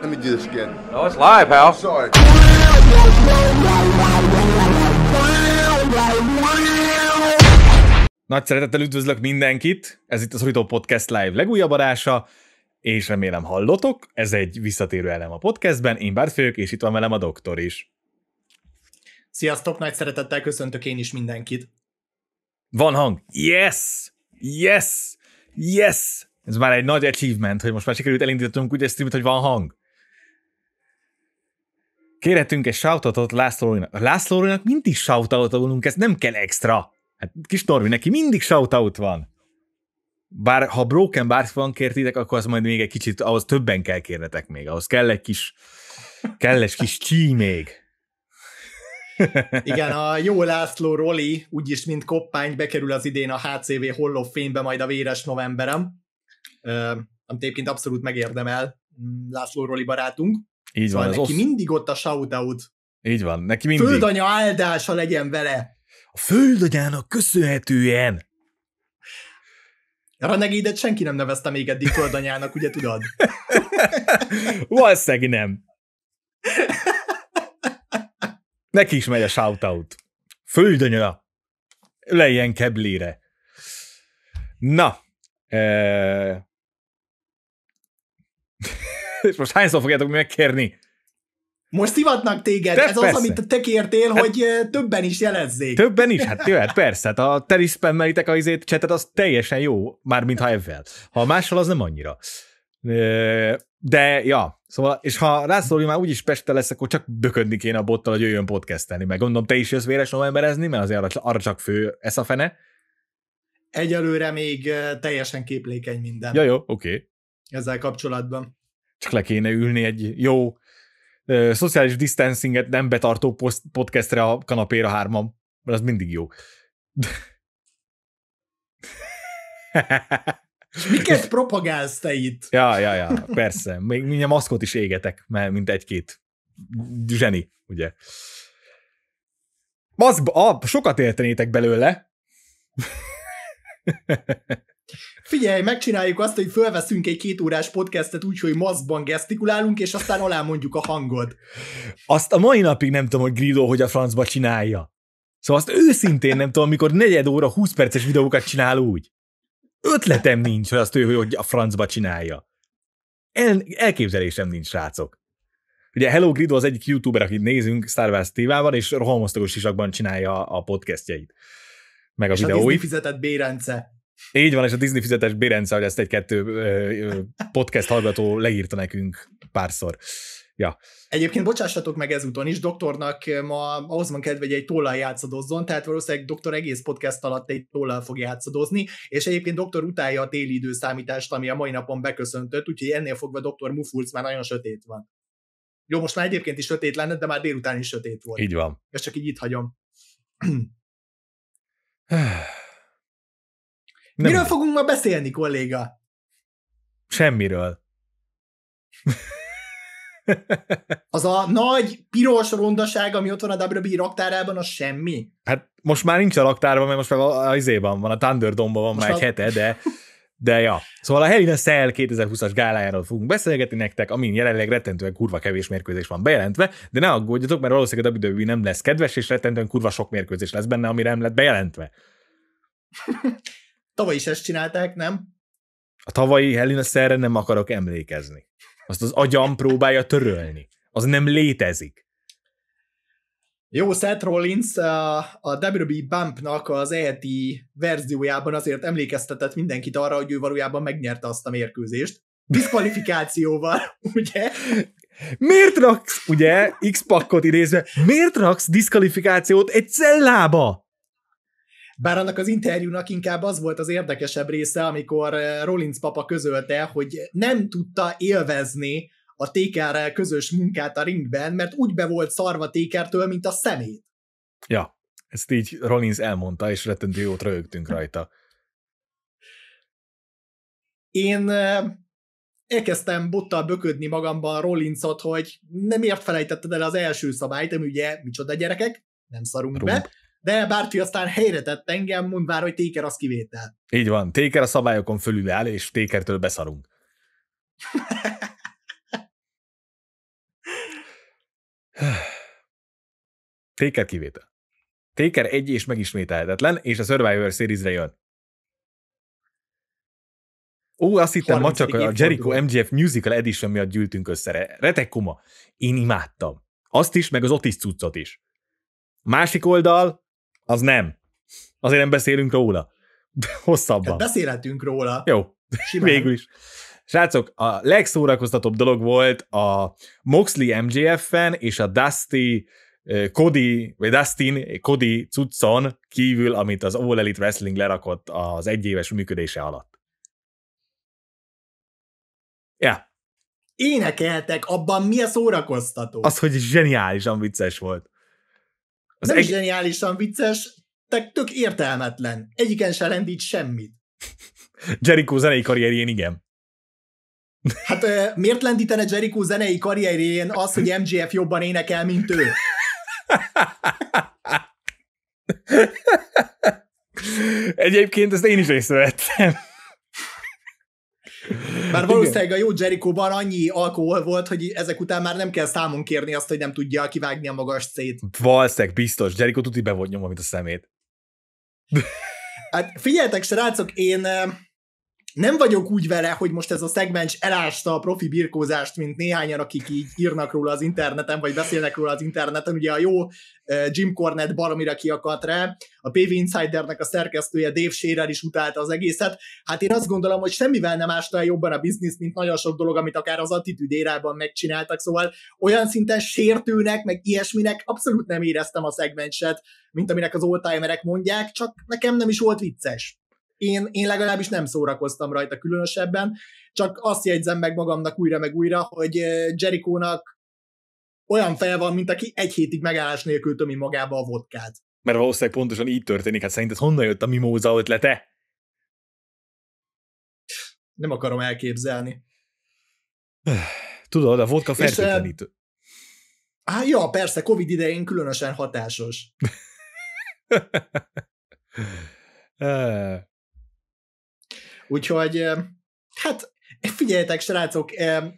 Let me do this again. No, it's live, pal. Sorry. Nagy szeretettel üdvözlök mindenkit, ez itt a Szorító Podcast Live legújabb adása, és remélem hallotok, ez egy visszatérő elem a podcastben, én fők, és itt van velem a doktor is. Sziasztok, nagy szeretettel köszöntök én is mindenkit. Van hang. Yes! Yes! Yes! Ez már egy nagy achievement, hogy most már sikerült elindítottunk, úgy egy streamet, hogy van hang. Kérhetünk egy shoutoutot László Lórinak. A László Lórinak mindig shoutoutolunk, ez nem kell extra. Hát kis Norvi, neki mindig shoutout van. Bár ha Broken Bars van kértétek, akkor az majd még egy kicsit, ahhoz többen kell kérnetek még, ahhoz kell egy kis, kell egy kis csí még. Igen, a jó László Roli, úgyis mint koppány, bekerül az idén a HCV Hall of Fame-be majd a véres novemberem amit egyébként abszolút megérdemel mm, László Roli barátunk. Így szóval van, neki osz... mindig ott a shoutout. Így van, neki mindig. Földanya áldása legyen vele. A földanyának köszönhetően. Renegédet senki nem nevezte még eddig földanyának, ugye tudod? Valószínűleg nem. Neki is megy a shoutout. Földanya! Lejjen keblére. Na, és most hányszor fogjátok megkérni? Most szivatnak téged, Te ez persze. az, amit te kértél, hát, hogy többen is jelezzék. Többen is? Hát jöhet, persze. Hát, ha te is spammelitek a izét, csetet, az teljesen jó, már ha ebben. Ha mással, az nem annyira. De, ja, szóval, és ha hogy már úgyis Peste lesz, akkor csak böködni kéne a bottal, hogy jöjjön podcastelni, meg gondolom te is jössz véres novemberezni, mert azért arra, arra csak fő ez a fene. Egyelőre még teljesen képlékeny minden. Ja, jó, oké. Okay. Ezzel kapcsolatban csak le kéne ülni egy jó ö, szociális distancinget nem betartó podcastre a kanapéra hárman, mert az mindig jó. Miket propagálsz te itt? Ja, ja, ja, persze. Még a maszkot is égetek, mert mint egy-két zseni, ugye. Maszkba, sokat értenétek belőle. Figyelj, megcsináljuk azt, hogy fölveszünk egy két órás podcastet úgy, hogy maszkban gesztikulálunk, és aztán alá mondjuk a hangod. Azt a mai napig nem tudom, hogy Grillo hogy a francba csinálja. Szóval azt őszintén nem tudom, mikor negyed óra, 20 perces videókat csinál úgy. Ötletem nincs, hogy azt ő hogy a francba csinálja. El, elképzelésem nincs, srácok. Ugye Hello Grido az egyik youtuber, akit nézünk Star Wars tévában, és rohamosztagos isakban csinálja a podcastjait. Meg a és videóit. a Disney fizetett bérence. Így van, és a Disney fizetes Bérence, hogy ezt egy-kettő podcast hallgató leírta nekünk párszor. Ja. Egyébként bocsássatok meg ezúton is, doktornak ma ahhoz van kedve, hogy egy tollal játszadozzon, tehát valószínűleg doktor egész podcast alatt egy tollal fog játszadozni, és egyébként doktor utálja a téli időszámítást, ami a mai napon beköszöntött, úgyhogy ennél fogva doktor Mufulc már nagyon sötét van. Jó, most már egyébként is sötét lenne, de már délután is sötét volt. Így van. Ezt csak így itt hagyom. Nem. Miről fogunk ma beszélni, kolléga? Semmiről. az a nagy piros rondaság, ami ott van a WWE raktárában, az semmi? Hát most már nincs a raktárban, mert most már a, izében van, a Thunderdome-ban van most már egy a... hete, de de ja, szóval a Hell in a Cell 2020-as gálájáról fogunk beszélgetni nektek, amin jelenleg rettentően kurva kevés mérkőzés van bejelentve, de ne aggódjatok, mert valószínűleg a WWE nem lesz kedves, és rettentően kurva sok mérkőzés lesz benne, amire nem lett bejelentve. Tavaly is ezt csinálták, nem? A tavalyi Helena szerre nem akarok emlékezni. Azt az agyam próbálja törölni. Az nem létezik. Jó, Seth Rollins a WWE Bumpnak az eheti verziójában azért emlékeztetett mindenkit arra, hogy ő valójában megnyerte azt a mérkőzést. Diszkvalifikációval, ugye? Miért raksz, ugye, X-pakkot idézve, miért raksz diszkvalifikációt egy cellába? Bár annak az interjúnak inkább az volt az érdekesebb része, amikor eh, Rollins papa közölte, hogy nem tudta élvezni a tkr közös munkát a ringben, mert úgy be volt szarva tékertől, mint a szemét. Ja, ezt így Rollins elmondta, és rettentő jót rögtünk rajta. Én eh, elkezdtem bottal böködni magamban Rollinsot, hogy nem miért felejtetted el az első szabályt, ami ugye, micsoda gyerekek, nem szarunk Rump. be de Bárti aztán helyre tett engem, mondvár, hogy Téker az kivétel. Így van, Téker a szabályokon fölül áll, és Tékertől beszarunk. Téker kivétel. Téker egy és megismételhetetlen, és a Survivor series jön. Ó, azt hittem ma csak a Jericho MGF Musical Edition miatt gyűltünk össze. Retek koma. Én imádtam. Azt is, meg az Otis cuccot is. Másik oldal, az nem. Azért nem beszélünk róla. De hosszabban. Hát beszélhetünk róla. Jó. Simán. Végül is. Srácok, a legszórakoztatóbb dolog volt a Moxley MJF-en és a Dusty Cody, vagy Dustin Cody cuccon kívül, amit az All Elite Wrestling lerakott az egyéves működése alatt. Ja. Yeah. Énekeltek, abban mi a szórakoztató? Az, hogy zseniálisan vicces volt. Az nem egy... zseniálisan vicces, de tök értelmetlen. Egyiken se rendít semmit. Jericho zenei karrierjén igen. Hát miért lendítene Jericho zenei karrierjén az, hogy MGF jobban énekel, mint ő? Egyébként ezt én is észrevettem. Már hát valószínűleg a jó jericho annyi alkohol volt, hogy ezek után már nem kell számon kérni azt, hogy nem tudja kivágni a magas szét. Valszeg, biztos. Jericho tuti be volt nyomva, mint a szemét. Hát figyeltek, srácok, én nem vagyok úgy vele, hogy most ez a szegmens elásta a profi birkózást, mint néhányan, akik így írnak róla az interneten, vagy beszélnek róla az interneten. Ugye a jó Jim Cornette baromira kiakadt rá, a PV Insidernek a szerkesztője Dave Scherer is utálta az egészet. Hát én azt gondolom, hogy semmivel nem ásta jobban a bizniszt, mint nagyon sok dolog, amit akár az attitűd érában megcsináltak, szóval olyan szinten sértőnek, meg ilyesminek abszolút nem éreztem a szegmenset, mint aminek az oldtimerek mondják, csak nekem nem is volt vicces én, én legalábbis nem szórakoztam rajta különösebben, csak azt jegyzem meg magamnak újra meg újra, hogy Jerikónak olyan feje van, mint aki egy hétig megállás nélkül tömi magába a vodkát. Mert valószínűleg pontosan így történik, hát szerinted honnan jött a mimóza ötlete? Nem akarom elképzelni. Tudod, a vodka fertőtlenítő. Hát ja, persze, Covid idején különösen hatásos. Úgyhogy hát figyeljetek, srácok,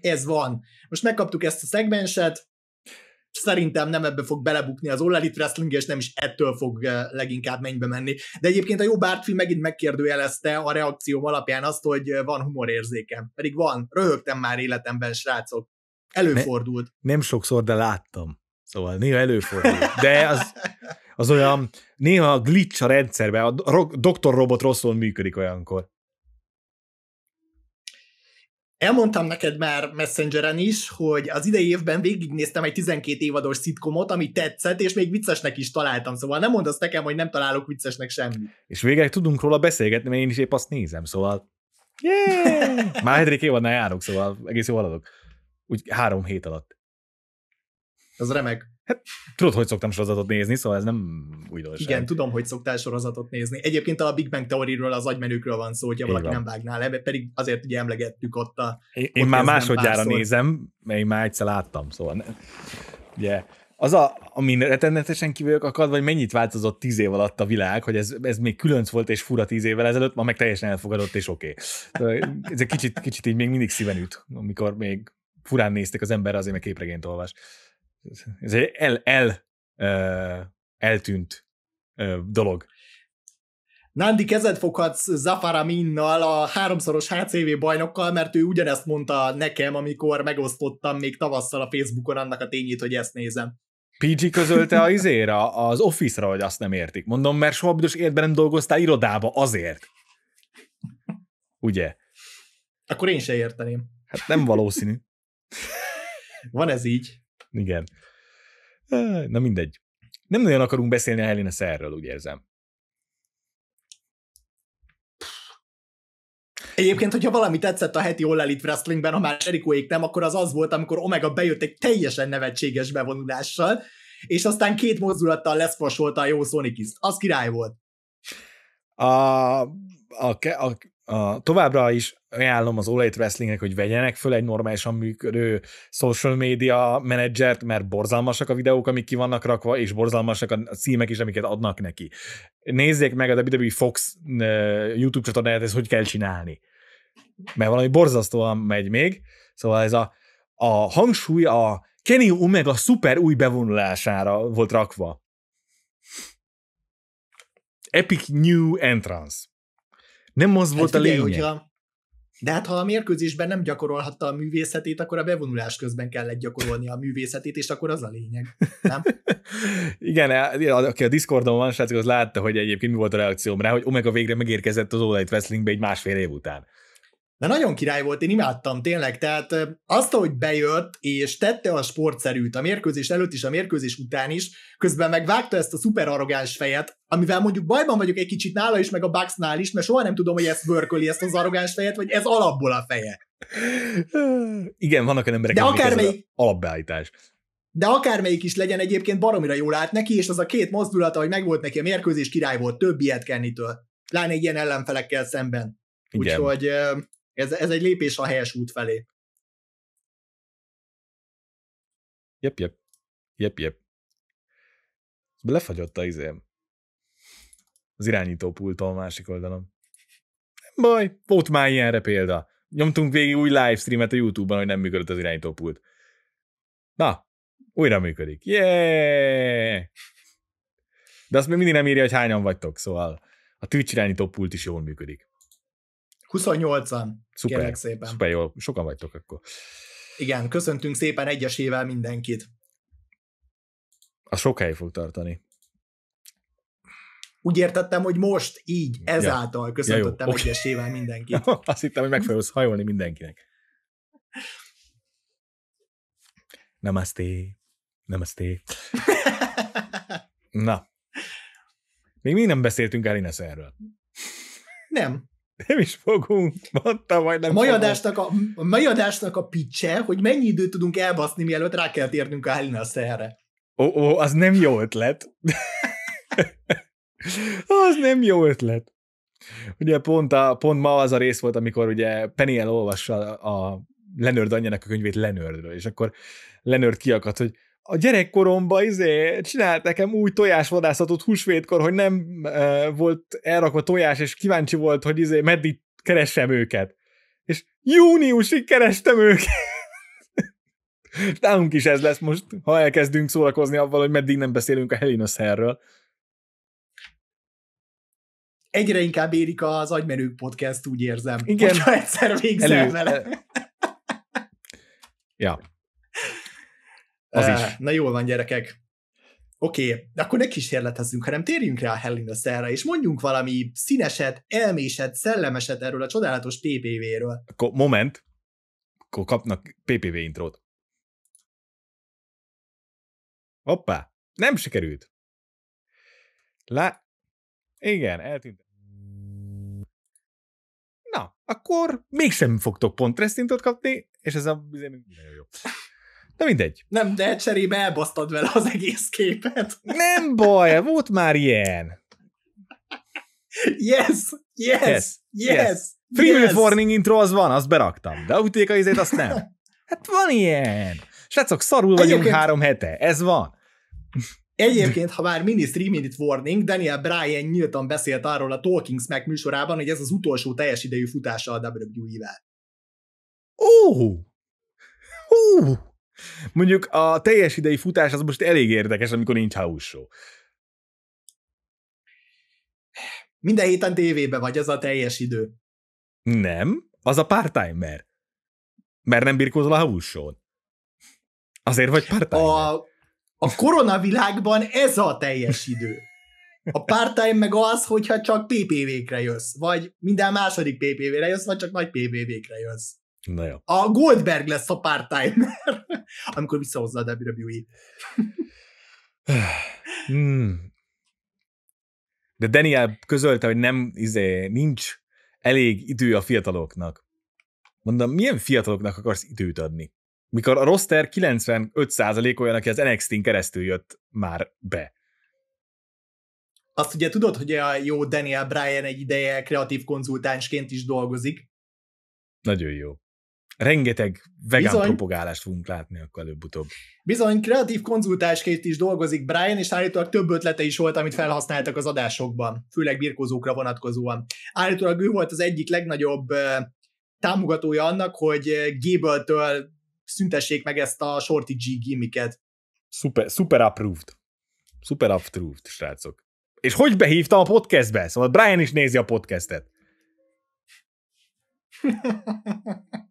ez van. Most megkaptuk ezt a szegmenset, szerintem nem ebbe fog belebukni az All Elite Wrestling, és nem is ettől fog leginkább mennybe menni. De egyébként a jó Bartfi megint megkérdőjelezte a reakcióm alapján azt, hogy van humorérzékem. Pedig van, röhögtem már életemben, srácok. Előfordult. Ne, nem sokszor, de láttam. Szóval néha előfordul. De az, az olyan, néha a glitch a rendszerben, a doktor Robot rosszul működik olyankor. Elmondtam neked már Messengeren is, hogy az idei évben végignéztem egy 12 évados szitkomot, ami tetszett, és még viccesnek is találtam, szóval nem mondasz nekem, hogy nem találok viccesnek semmit. És végre tudunk róla beszélgetni, mert én is épp azt nézem, szóval yeah! már hetedik évadnál járok, szóval egész jól haladok. Úgy három hét alatt. Ez remek. Hát, tudod, hogy szoktam sorozatot nézni, szóval ez nem újdonság. Igen, tudom, hogy szoktál sorozatot nézni. Egyébként a Big Bang Theory-ről, az agymenőkről van szó, hogyha valaki van. nem vágná le, pedig azért ugye emlegettük ott a... Én, én már másodjára nézem, mert én már egyszer láttam, szóval ne, ugye, az a, amin rettenetesen kivők akad, vagy mennyit változott tíz év alatt a világ, hogy ez, ez még különc volt és fura tíz évvel ezelőtt, ma meg teljesen elfogadott és oké. Okay. Szóval ez egy kicsit, kicsit így még mindig szíven üt, amikor még furán néztek az ember, azért meg képregényt olvas ez egy el, el, uh, eltűnt dolog. Nandi kezed foghatsz Minnal, a háromszoros HCV bajnokkal, mert ő ugyanezt mondta nekem, amikor megosztottam még tavasszal a Facebookon annak a tényét, hogy ezt nézem. PG közölte a izére, az Office-ra, hogy azt nem értik. Mondom, mert soha büdös életben nem dolgoztál irodába azért. Ugye? Akkor én se érteném. Hát nem valószínű. Van ez így. Igen. Na mindegy. Nem nagyon akarunk beszélni a Helena Szerről, úgy érzem. Egyébként, hogyha valami tetszett a heti All Elite Wrestlingben, ha már Jerichoék nem, akkor az az volt, amikor Omega bejött egy teljesen nevetséges bevonulással, és aztán két mozdulattal leszpasolta a jó Sonicist. Az király volt. A, a, a, a, továbbra is ajánlom az All Wrestlingnek, hogy vegyenek föl egy normálisan működő social media menedzsert, mert borzalmasak a videók, amik ki vannak rakva, és borzalmasak a címek is, amiket adnak neki. Nézzék meg a WWE Fox YouTube csatornáját, ez hogy kell csinálni. Mert valami borzasztóan megy még, szóval ez a, a hangsúly a Kenny Omega szuper új bevonulására volt rakva. Epic New Entrance. Nem az hát volt figyelj, a lényeg. Hogyha, de hát ha a mérkőzésben nem gyakorolhatta a művészetét, akkor a bevonulás közben kellett gyakorolni a művészetét, és akkor az a lényeg, nem? Igen, e, aki a Discordon van, srácok, az látta, hogy egyébként mi volt a reakcióm rá, hogy Omega végre megérkezett az All Elite Wrestlingbe egy másfél év után de nagyon király volt, én imádtam tényleg, tehát azt, hogy bejött és tette a sportszerűt a mérkőzés előtt is, a mérkőzés után is, közben megvágta ezt a szuper arrogáns fejet, amivel mondjuk bajban vagyok egy kicsit nála is, meg a Bucksnál is, mert soha nem tudom, hogy ez börköli ezt az arrogáns fejet, vagy ez alapból a feje. Igen, vannak olyan emberek, de akármelyik... alapbeállítás. De akármelyik is legyen egyébként baromira jól állt neki, és az a két mozdulata, hogy megvolt neki a mérkőzés, király volt több ilyet Kennitől. Láne ilyen ellenfelekkel szemben. Úgyhogy ez, ez egy lépés a helyes út felé. Jep, jep. Jep, jep. Lefagyott a izém. Az irányító a másik oldalon. Nem baj, volt már ilyenre példa. Nyomtunk végig új livestreamet a YouTube-ban, hogy nem működött az irányítópult. Na, újra működik. Yeah! De azt még mindig nem írja, hogy hányan vagytok, szóval a Twitch irányító pult is jól működik. 28-an, szuper, kérlek szépen. Szuper jól, sokan vagytok akkor. Igen, köszöntünk szépen egyesével mindenkit. A sokáig fog tartani. Úgy értettem, hogy most így, ezáltal ja. köszöntöttem ja, egyesével okay. mindenkit. Azt hittem, hogy meg fogsz hajolni mindenkinek. Namaste. Namaste. Na. Még mi nem beszéltünk Alineszerről. Nem. Nem is fogunk, mondta, majd nem a mai, adásnak a, a mai a pitche, hogy mennyi időt tudunk elbaszni, mielőtt rá kell térnünk a Helena szerre. Ó, ó, az nem jó ötlet. az nem jó ötlet. Ugye pont, a, pont ma az a rész volt, amikor ugye Penny elolvassa a Lenőrd anyjának a könyvét Lenőrdről, és akkor Lenőrd kiakadt, hogy a gyerekkoromban izé, csinált nekem új tojásvadászatot húsvétkor, hogy nem e, volt elrakva tojás, és kíváncsi volt, hogy izé, meddig keresem őket. És júniusig kerestem őket. Nálunk is ez lesz most, ha elkezdünk szórakozni avval, hogy meddig nem beszélünk a herről. Egyre inkább érik az agymenők podcast, úgy érzem. Igen. Hogyha egyszer végzel Elő... vele. ja. Az uh, is. Na jól van, gyerekek. Oké, okay, akkor ne kísérletezzünk, hanem térjünk rá a Hellinus erre, és mondjunk valami színeset, elméset, szellemeset erről a csodálatos PPV-ről. Akkor moment, akkor kapnak PPV intrót. Hoppá, nem sikerült. Lá... Igen, eltűnt. Na, akkor mégsem fogtok pont restintot kapni, és ez a bizony nagyon jó. Na mindegy. Nem, de cserébe elbasztad vele az egész képet. Nem baj, volt már ilyen. Yes, yes, yes. yes, yes. Three yes. minute warning intro az van, azt beraktam, de a utéka izét azt nem. Hát van ilyen. Srácok, szarul vagyunk Egyébként... három hete, ez van. Egyébként, ha már mini Three minute warning, Daniel Bryan nyíltan beszélt arról a Talking Smack műsorában, hogy ez az utolsó teljes idejű futása a WWE-vel. Ó! Oh! Ó! Oh! Mondjuk a teljes idei futás az most elég érdekes, amikor nincs hausó. Minden héten tévébe vagy, az a teljes idő. Nem, az a part-timer. Mert nem birkózol a hausón. Azért vagy part A, a koronavilágban ez a teljes idő. A part meg az, hogyha csak PPV-kre jössz, vagy minden második PPV-re jössz, vagy csak nagy PPV-kre jössz. Na jó. A Goldberg lesz a part-timer amikor visszahozza a WWE. hmm. De Daniel közölte, hogy nem, izé, nincs elég idő a fiataloknak. Mondom, milyen fiataloknak akarsz időt adni? Mikor a roster 95% olyan, aki az NXT-n keresztül jött már be. Azt ugye tudod, hogy a jó Daniel Bryan egy ideje kreatív konzultánsként is dolgozik. Nagyon jó rengeteg vegán Bizony. propagálást fogunk látni akkor előbb-utóbb. Bizony, kreatív konzultásként is dolgozik Brian, és állítólag több ötlete is volt, amit felhasználtak az adásokban, főleg birkózókra vonatkozóan. Állítólag ő volt az egyik legnagyobb támogatója annak, hogy Gable-től szüntessék meg ezt a Shorty G gimmiket. Super, super approved. Super approved, srácok. És hogy behívtam a podcastbe? Szóval Brian is nézi a podcastet.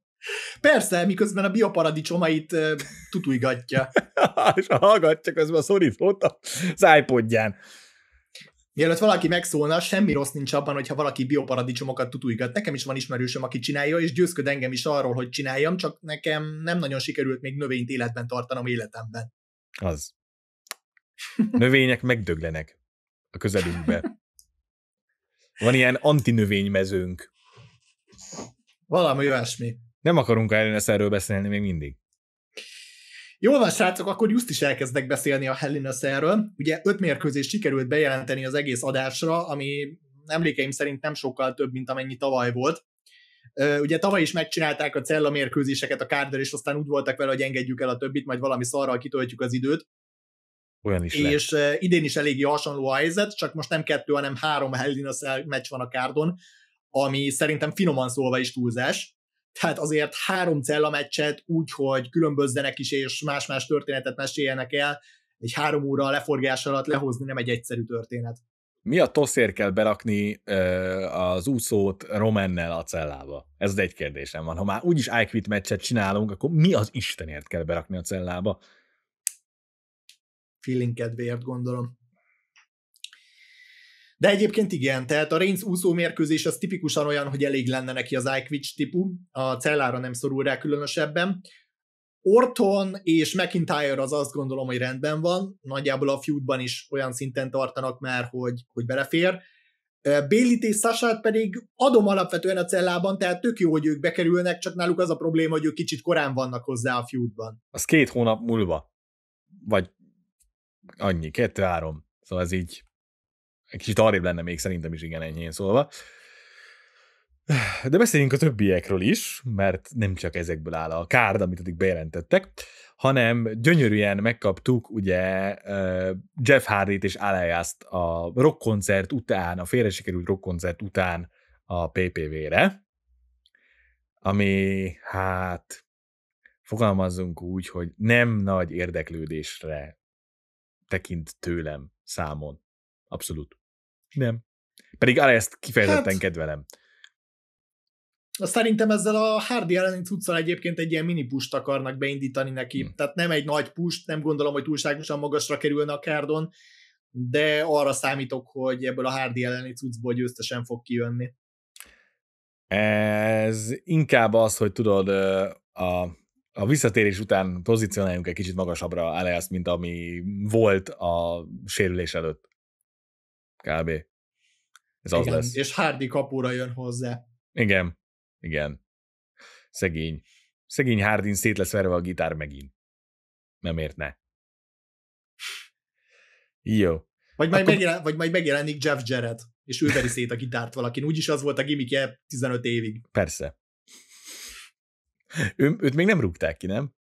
Persze, miközben a bioparadicsomait uh, tutujgatja. És hallgatja közben a szorítót az iPodján. Mielőtt valaki megszólna, semmi rossz nincs abban, hogyha valaki bioparadicsomokat tutujgat. Nekem is van ismerősöm, aki csinálja, és győzköd engem is arról, hogy csináljam, csak nekem nem nagyon sikerült még növényt életben tartanom életemben. Az. Növények megdöglenek a közelünkbe. Van ilyen antinövénymezőnk. Valami olyasmi. Nem akarunk Ellenes erről beszélni még mindig. Jó, van, srácok, akkor just is elkezdek beszélni a Hellenes erről. Ugye öt mérkőzést sikerült bejelenteni az egész adásra, ami emlékeim szerint nem sokkal több, mint amennyi tavaly volt. Ugye tavaly is megcsinálták a cella mérkőzéseket a kárdel, és aztán úgy voltak vele, hogy engedjük el a többit, majd valami szarral kitöltjük az időt. Olyan is És lehet. idén is eléggé hasonló a helyzet, csak most nem kettő, hanem három Hellinas meccs van a kárdon, ami szerintem finoman szólva is túlzás tehát azért három cella meccset úgy, hogy különbözzenek is, és más-más történetet meséljenek el, egy három óra leforgás alatt lehozni nem egy egyszerű történet. Mi a toszért kell berakni ö, az úszót Romennel a cellába? Ez az egy kérdésem van. Ha már úgyis I Quit meccset csinálunk, akkor mi az Istenért kell berakni a cellába? Feeling kedvéért gondolom. De egyébként igen, tehát a Reigns úszó mérkőzés az tipikusan olyan, hogy elég lenne neki az iQuitch típu, a cellára nem szorul rá különösebben. Orton és McIntyre az azt gondolom, hogy rendben van, nagyjából a feudban is olyan szinten tartanak már, hogy, hogy belefér. Bélit és Sasát pedig adom alapvetően a cellában, tehát tök jó, hogy ők bekerülnek, csak náluk az a probléma, hogy ők kicsit korán vannak hozzá a feudban. Az két hónap múlva. Vagy annyi, kettő-három. Szóval ez így egy Kicsit arrébb lenne még szerintem is igen enyhén szólva. De beszéljünk a többiekről is, mert nem csak ezekből áll a kárd, amit eddig bejelentettek, hanem gyönyörűen megkaptuk ugye Jeff Hardy-t és Alayast a rockkoncert után, a félre sikerült rockkoncert után a PPV-re, ami hát fogalmazzunk úgy, hogy nem nagy érdeklődésre tekint tőlem számon. Abszolút. Nem. Pedig ezt kifejezetten hát, kedvelem. Szerintem ezzel a Hardy elleni cuccal egyébként egy ilyen mini pust akarnak beindítani neki. Hmm. Tehát nem egy nagy pust, nem gondolom, hogy túlságosan magasra kerülne a kárdon, de arra számítok, hogy ebből a Hardy elleni cuccból győztesen fog kijönni. Ez inkább az, hogy tudod, a, a visszatérés után pozícionáljunk egy kicsit magasabbra Elias, mint ami volt a sérülés előtt kb. Ez igen, az lesz. És Hardy kapura jön hozzá. Igen, igen. Szegény. Szegény Hardin szét lesz verve a gitár megint. Nem ért ne. Jó. Vagy majd, Akkor... megjelen, vagy majd megjelenik Jeff Jarrett, és ő veri szét a gitárt valakin. Úgyis az volt a gimmickje 15 évig. Persze. Ő, őt még nem rúgták ki, nem?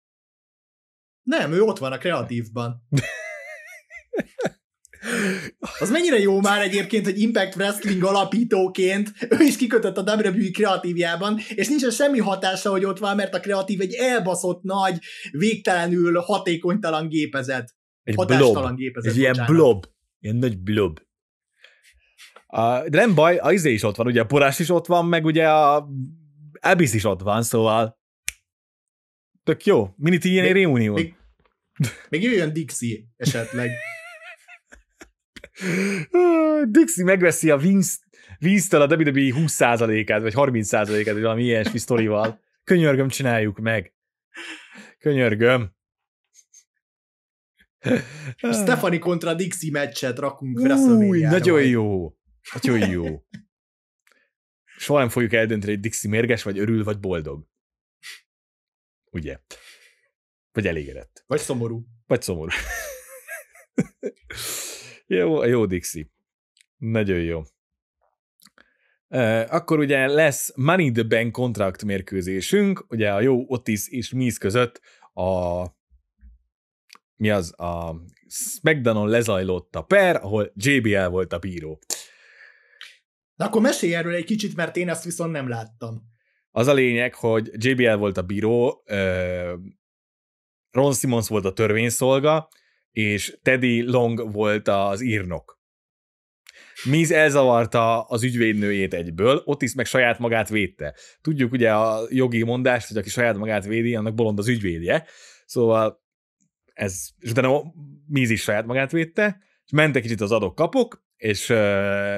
Nem, ő ott van a kreatívban. Az mennyire jó már egyébként, hogy Impact Wrestling alapítóként ő is kikötött a WWE kreatívjában, és nincsen semmi hatása, hogy ott van, mert a kreatív egy elbaszott nagy, végtelenül hatékonytalan gépezet. Egy hatástalan blob. gépezet. Egy bocsánat. ilyen blob. Ilyen nagy blob. A, de nem baj, a izé is ott van, ugye a Porás is ott van, meg ugye a Abyss is ott van, szóval tök jó. Minit ilyen réunió. Még, még jöjjön Dixie esetleg. Dixie megveszi a Vince, től a WWE 20%-át, vagy 30%-át, vagy valami ilyesmi sztorival. Könyörgöm, csináljuk meg. Könyörgöm. Stefani kontra Dixie meccset rakunk Új, Nagyon jó. Nagyon jó. Soha nem fogjuk eldönteni, hogy Dixie mérges, vagy örül, vagy boldog. Ugye? Vagy elégedett. Vagy szomorú. Vagy szomorú jó, jó Dixi. Nagyon jó. Akkor ugye lesz Money the Bank kontrakt mérkőzésünk, ugye a jó Otis és Miz között a mi az, a SmackDown-on lezajlott a per, ahol JBL volt a bíró. Na akkor mesélj erről egy kicsit, mert én ezt viszont nem láttam. Az a lényeg, hogy JBL volt a bíró, Ron Simmons volt a törvényszolga, és Teddy Long volt az írnok. Miz elzavarta az ügyvédnőjét egyből, Otis meg saját magát védte. Tudjuk ugye a jogi mondást, hogy aki saját magát védi, annak bolond az ügyvédje. Szóval ez, és utána Miz is saját magát védte, és mentek kicsit az adok-kapok, és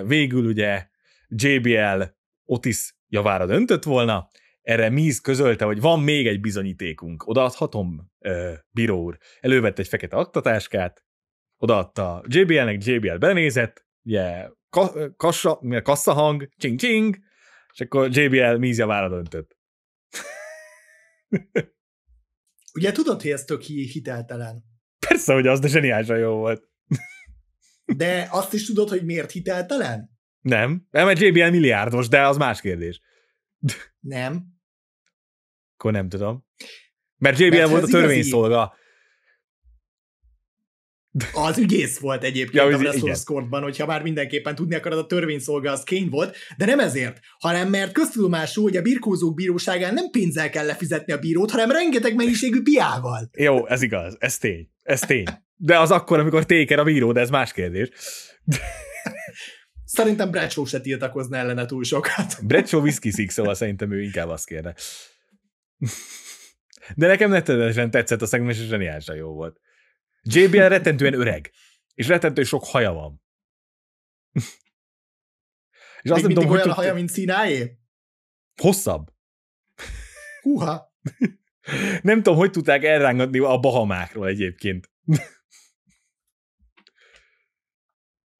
végül ugye JBL Otis javára döntött volna, erre Míz közölte, hogy van még egy bizonyítékunk, odaadhatom, ö, bíró úr. Elővette egy fekete aktatáskát, odaadta JBL-nek, JBL benézett, ugye, ka, kassa, kasszahang, csing-csing, és akkor JBL Mízia javára döntött. Ugye tudod, hogy ez tök hiteltelen? Persze, hogy az, de zseniálisan jó volt. de azt is tudod, hogy miért hiteltelen? Nem. Mert JBL milliárdos, de az más kérdés. Nem. Akkor nem tudom. Mert JBL Mert volt a törvényszolga. Az ügyész volt egyébként ja, a Wrestlers Courtban, hogyha már mindenképpen tudni akarod, a törvényszolga az Kane volt, de nem ezért, hanem mert köztudomású, hogy a birkózók bíróságán nem pénzzel kell lefizetni a bírót, hanem rengeteg mennyiségű piával. Jó, ez igaz, ez tény, ez tény. De az akkor, amikor téker a bíró, de ez más kérdés. Szerintem Bradshaw se tiltakozna ellene túl sokat. Bradshaw whisky szik, szóval szerintem ő inkább azt kérne. De nekem rettenetesen tetszett, a nekem és zseniálisan jó volt. JBL rettentően öreg, és rettentő sok haja van. És azt Még nem tudom, olyan haja, mint színáé? Hosszabb. Húha. Nem tudom, hogy tudták elrángatni a Bahamákról egyébként.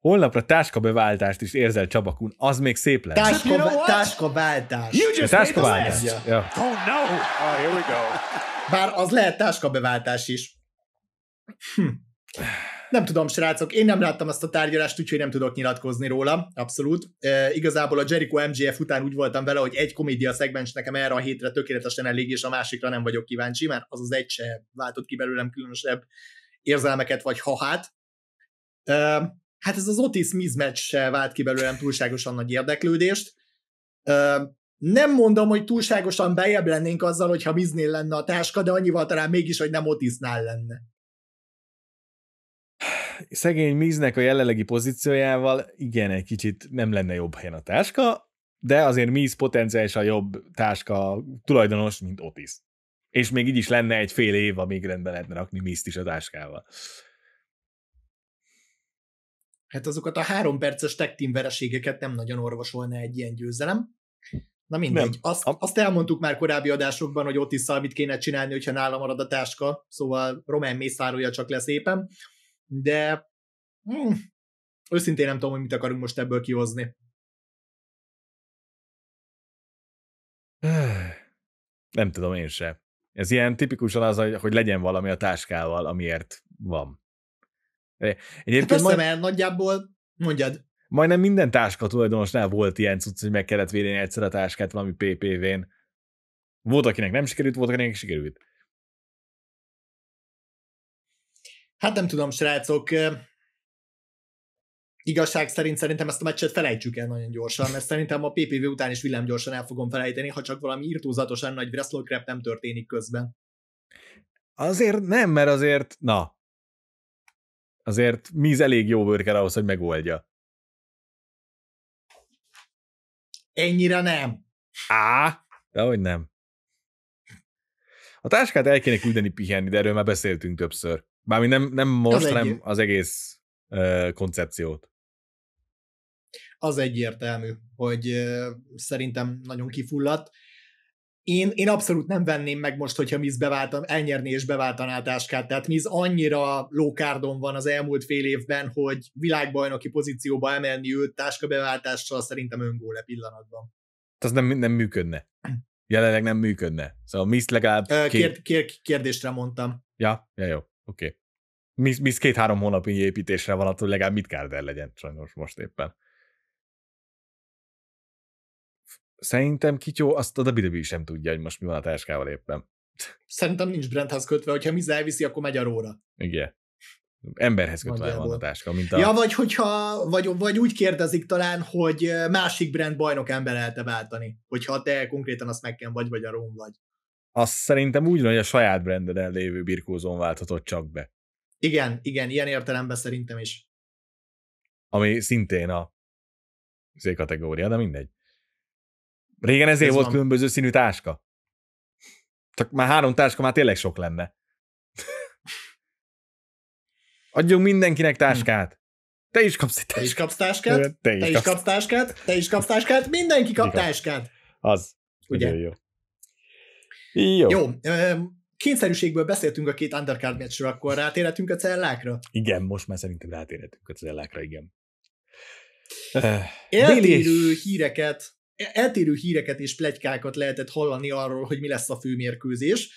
Holnapra táskabeváltást is érzel Csabakun, az még szép lesz. Táska, you know táskabeváltás. Táskabeváltás. Yeah. Ja. Oh no! Oh, here we go. Bár az lehet táskabeváltás is. Hm. Nem tudom, srácok, én nem láttam azt a tárgyalást, úgyhogy nem tudok nyilatkozni róla, abszolút. E, igazából a Jericho MGF után úgy voltam vele, hogy egy komédia szegmens nekem erre a hétre tökéletesen elég, és a másikra nem vagyok kíváncsi, mert az az egy se váltott ki belőlem különösebb érzelmeket, vagy hahát. E, hát ez az Otis mismatch se vált ki belőlem túlságosan nagy érdeklődést. Nem mondom, hogy túlságosan bejebb lennénk azzal, hogyha Miznél lenne a táska, de annyival talán mégis, hogy nem Otisnál lenne. Szegény Miznek a jelenlegi pozíciójával igen, egy kicsit nem lenne jobb helyen a táska, de azért Miz potenciálisan jobb táska tulajdonos, mint Otis. És még így is lenne egy fél év, amíg rendben lehetne rakni Mizt is a táskával. Uh, hát azokat a három perces tag team vereségeket nem nagyon orvosolna egy ilyen győzelem. Na mindegy, Azt, azt elmondtuk már korábbi adásokban, hogy is szalmit kéne csinálni, hogyha nála marad a táska, szóval Román mészárolja csak lesz éppen, de hm, őszintén nem tudom, hogy mit akarunk most ebből kihozni. Nem tudom én sem. Ez ilyen tipikusan az, hogy legyen valami a táskával, amiért van. Egyébként hát majd... el nagyjából, mondjad. Majdnem minden táska tulajdonosnál volt ilyen cucc, hogy meg kellett védeni egyszer a táskát valami PPV-n. Volt, akinek nem sikerült, volt, akinek sikerült. Hát nem tudom, srácok, igazság szerint szerintem ezt a meccset felejtsük el nagyon gyorsan, mert szerintem a PPV után is villám gyorsan el fogom felejteni, ha csak valami irtózatosan nagy wrestlercrap nem történik közben. Azért nem, mert azért, na, Azért Miz elég jó worker ahhoz, hogy megoldja. Ennyire nem. Á, hogy nem. A táskát el kéne küldeni pihenni, de erről már beszéltünk többször. bármi nem, nem most, az hanem egy... az egész uh, koncepciót. Az egyértelmű, hogy uh, szerintem nagyon kifulladt én, én abszolút nem venném meg most, hogyha Miz beváltan, elnyerné és beváltaná a táskát. Tehát Miz annyira lókárdon van az elmúlt fél évben, hogy világbajnoki pozícióba emelni őt táska beváltással szerintem öngóle pillanatban. Hát az nem, nem működne. Jelenleg nem működne. Szóval Miz legalább... Ö, Kér, kér, kérdésre mondtam. Ja, ja jó, oké. Okay. Miz, Miz két-három hónapi építésre van, attól legalább mit kár legyen sajnos most éppen. Szerintem Kityó azt a WWE sem tudja, hogy most mi van a táskával éppen. Szerintem nincs brandhez kötve, hogyha Miz elviszi, akkor megy a róla. Igen. Emberhez kötve Magyarul. van a táska. Mint a... Ja, vagy, hogyha, vagy, vagy úgy kérdezik talán, hogy másik brand bajnok ember lehet váltani, hogyha te konkrétan azt megken vagy, vagy a róm vagy. Azt szerintem úgy van, hogy a saját brandeden lévő birkózón válthatott csak be. Igen, igen, ilyen értelemben szerintem is. Ami szintén a Z kategória, de mindegy. Régen ezért ez volt van. különböző színű táska. Csak már három táska már tényleg sok lenne. Adjunk mindenkinek hm. táskát. Te is kapsz egy táskát. Te is kapsz táskát. Te is, te is kapsz táskát. Te is kapsz táskát. Mindenki kap táskát. Az. Ugye? Jó. Jó. Jó. Kényszerűségből beszéltünk a két undercard meccsről, akkor rátérhetünk a cellákra? Igen, most már szerintem rátérhetünk a cellákra, igen. Eltérő híreket eltérő híreket és plegykákat lehetett hallani arról, hogy mi lesz a főmérkőzés.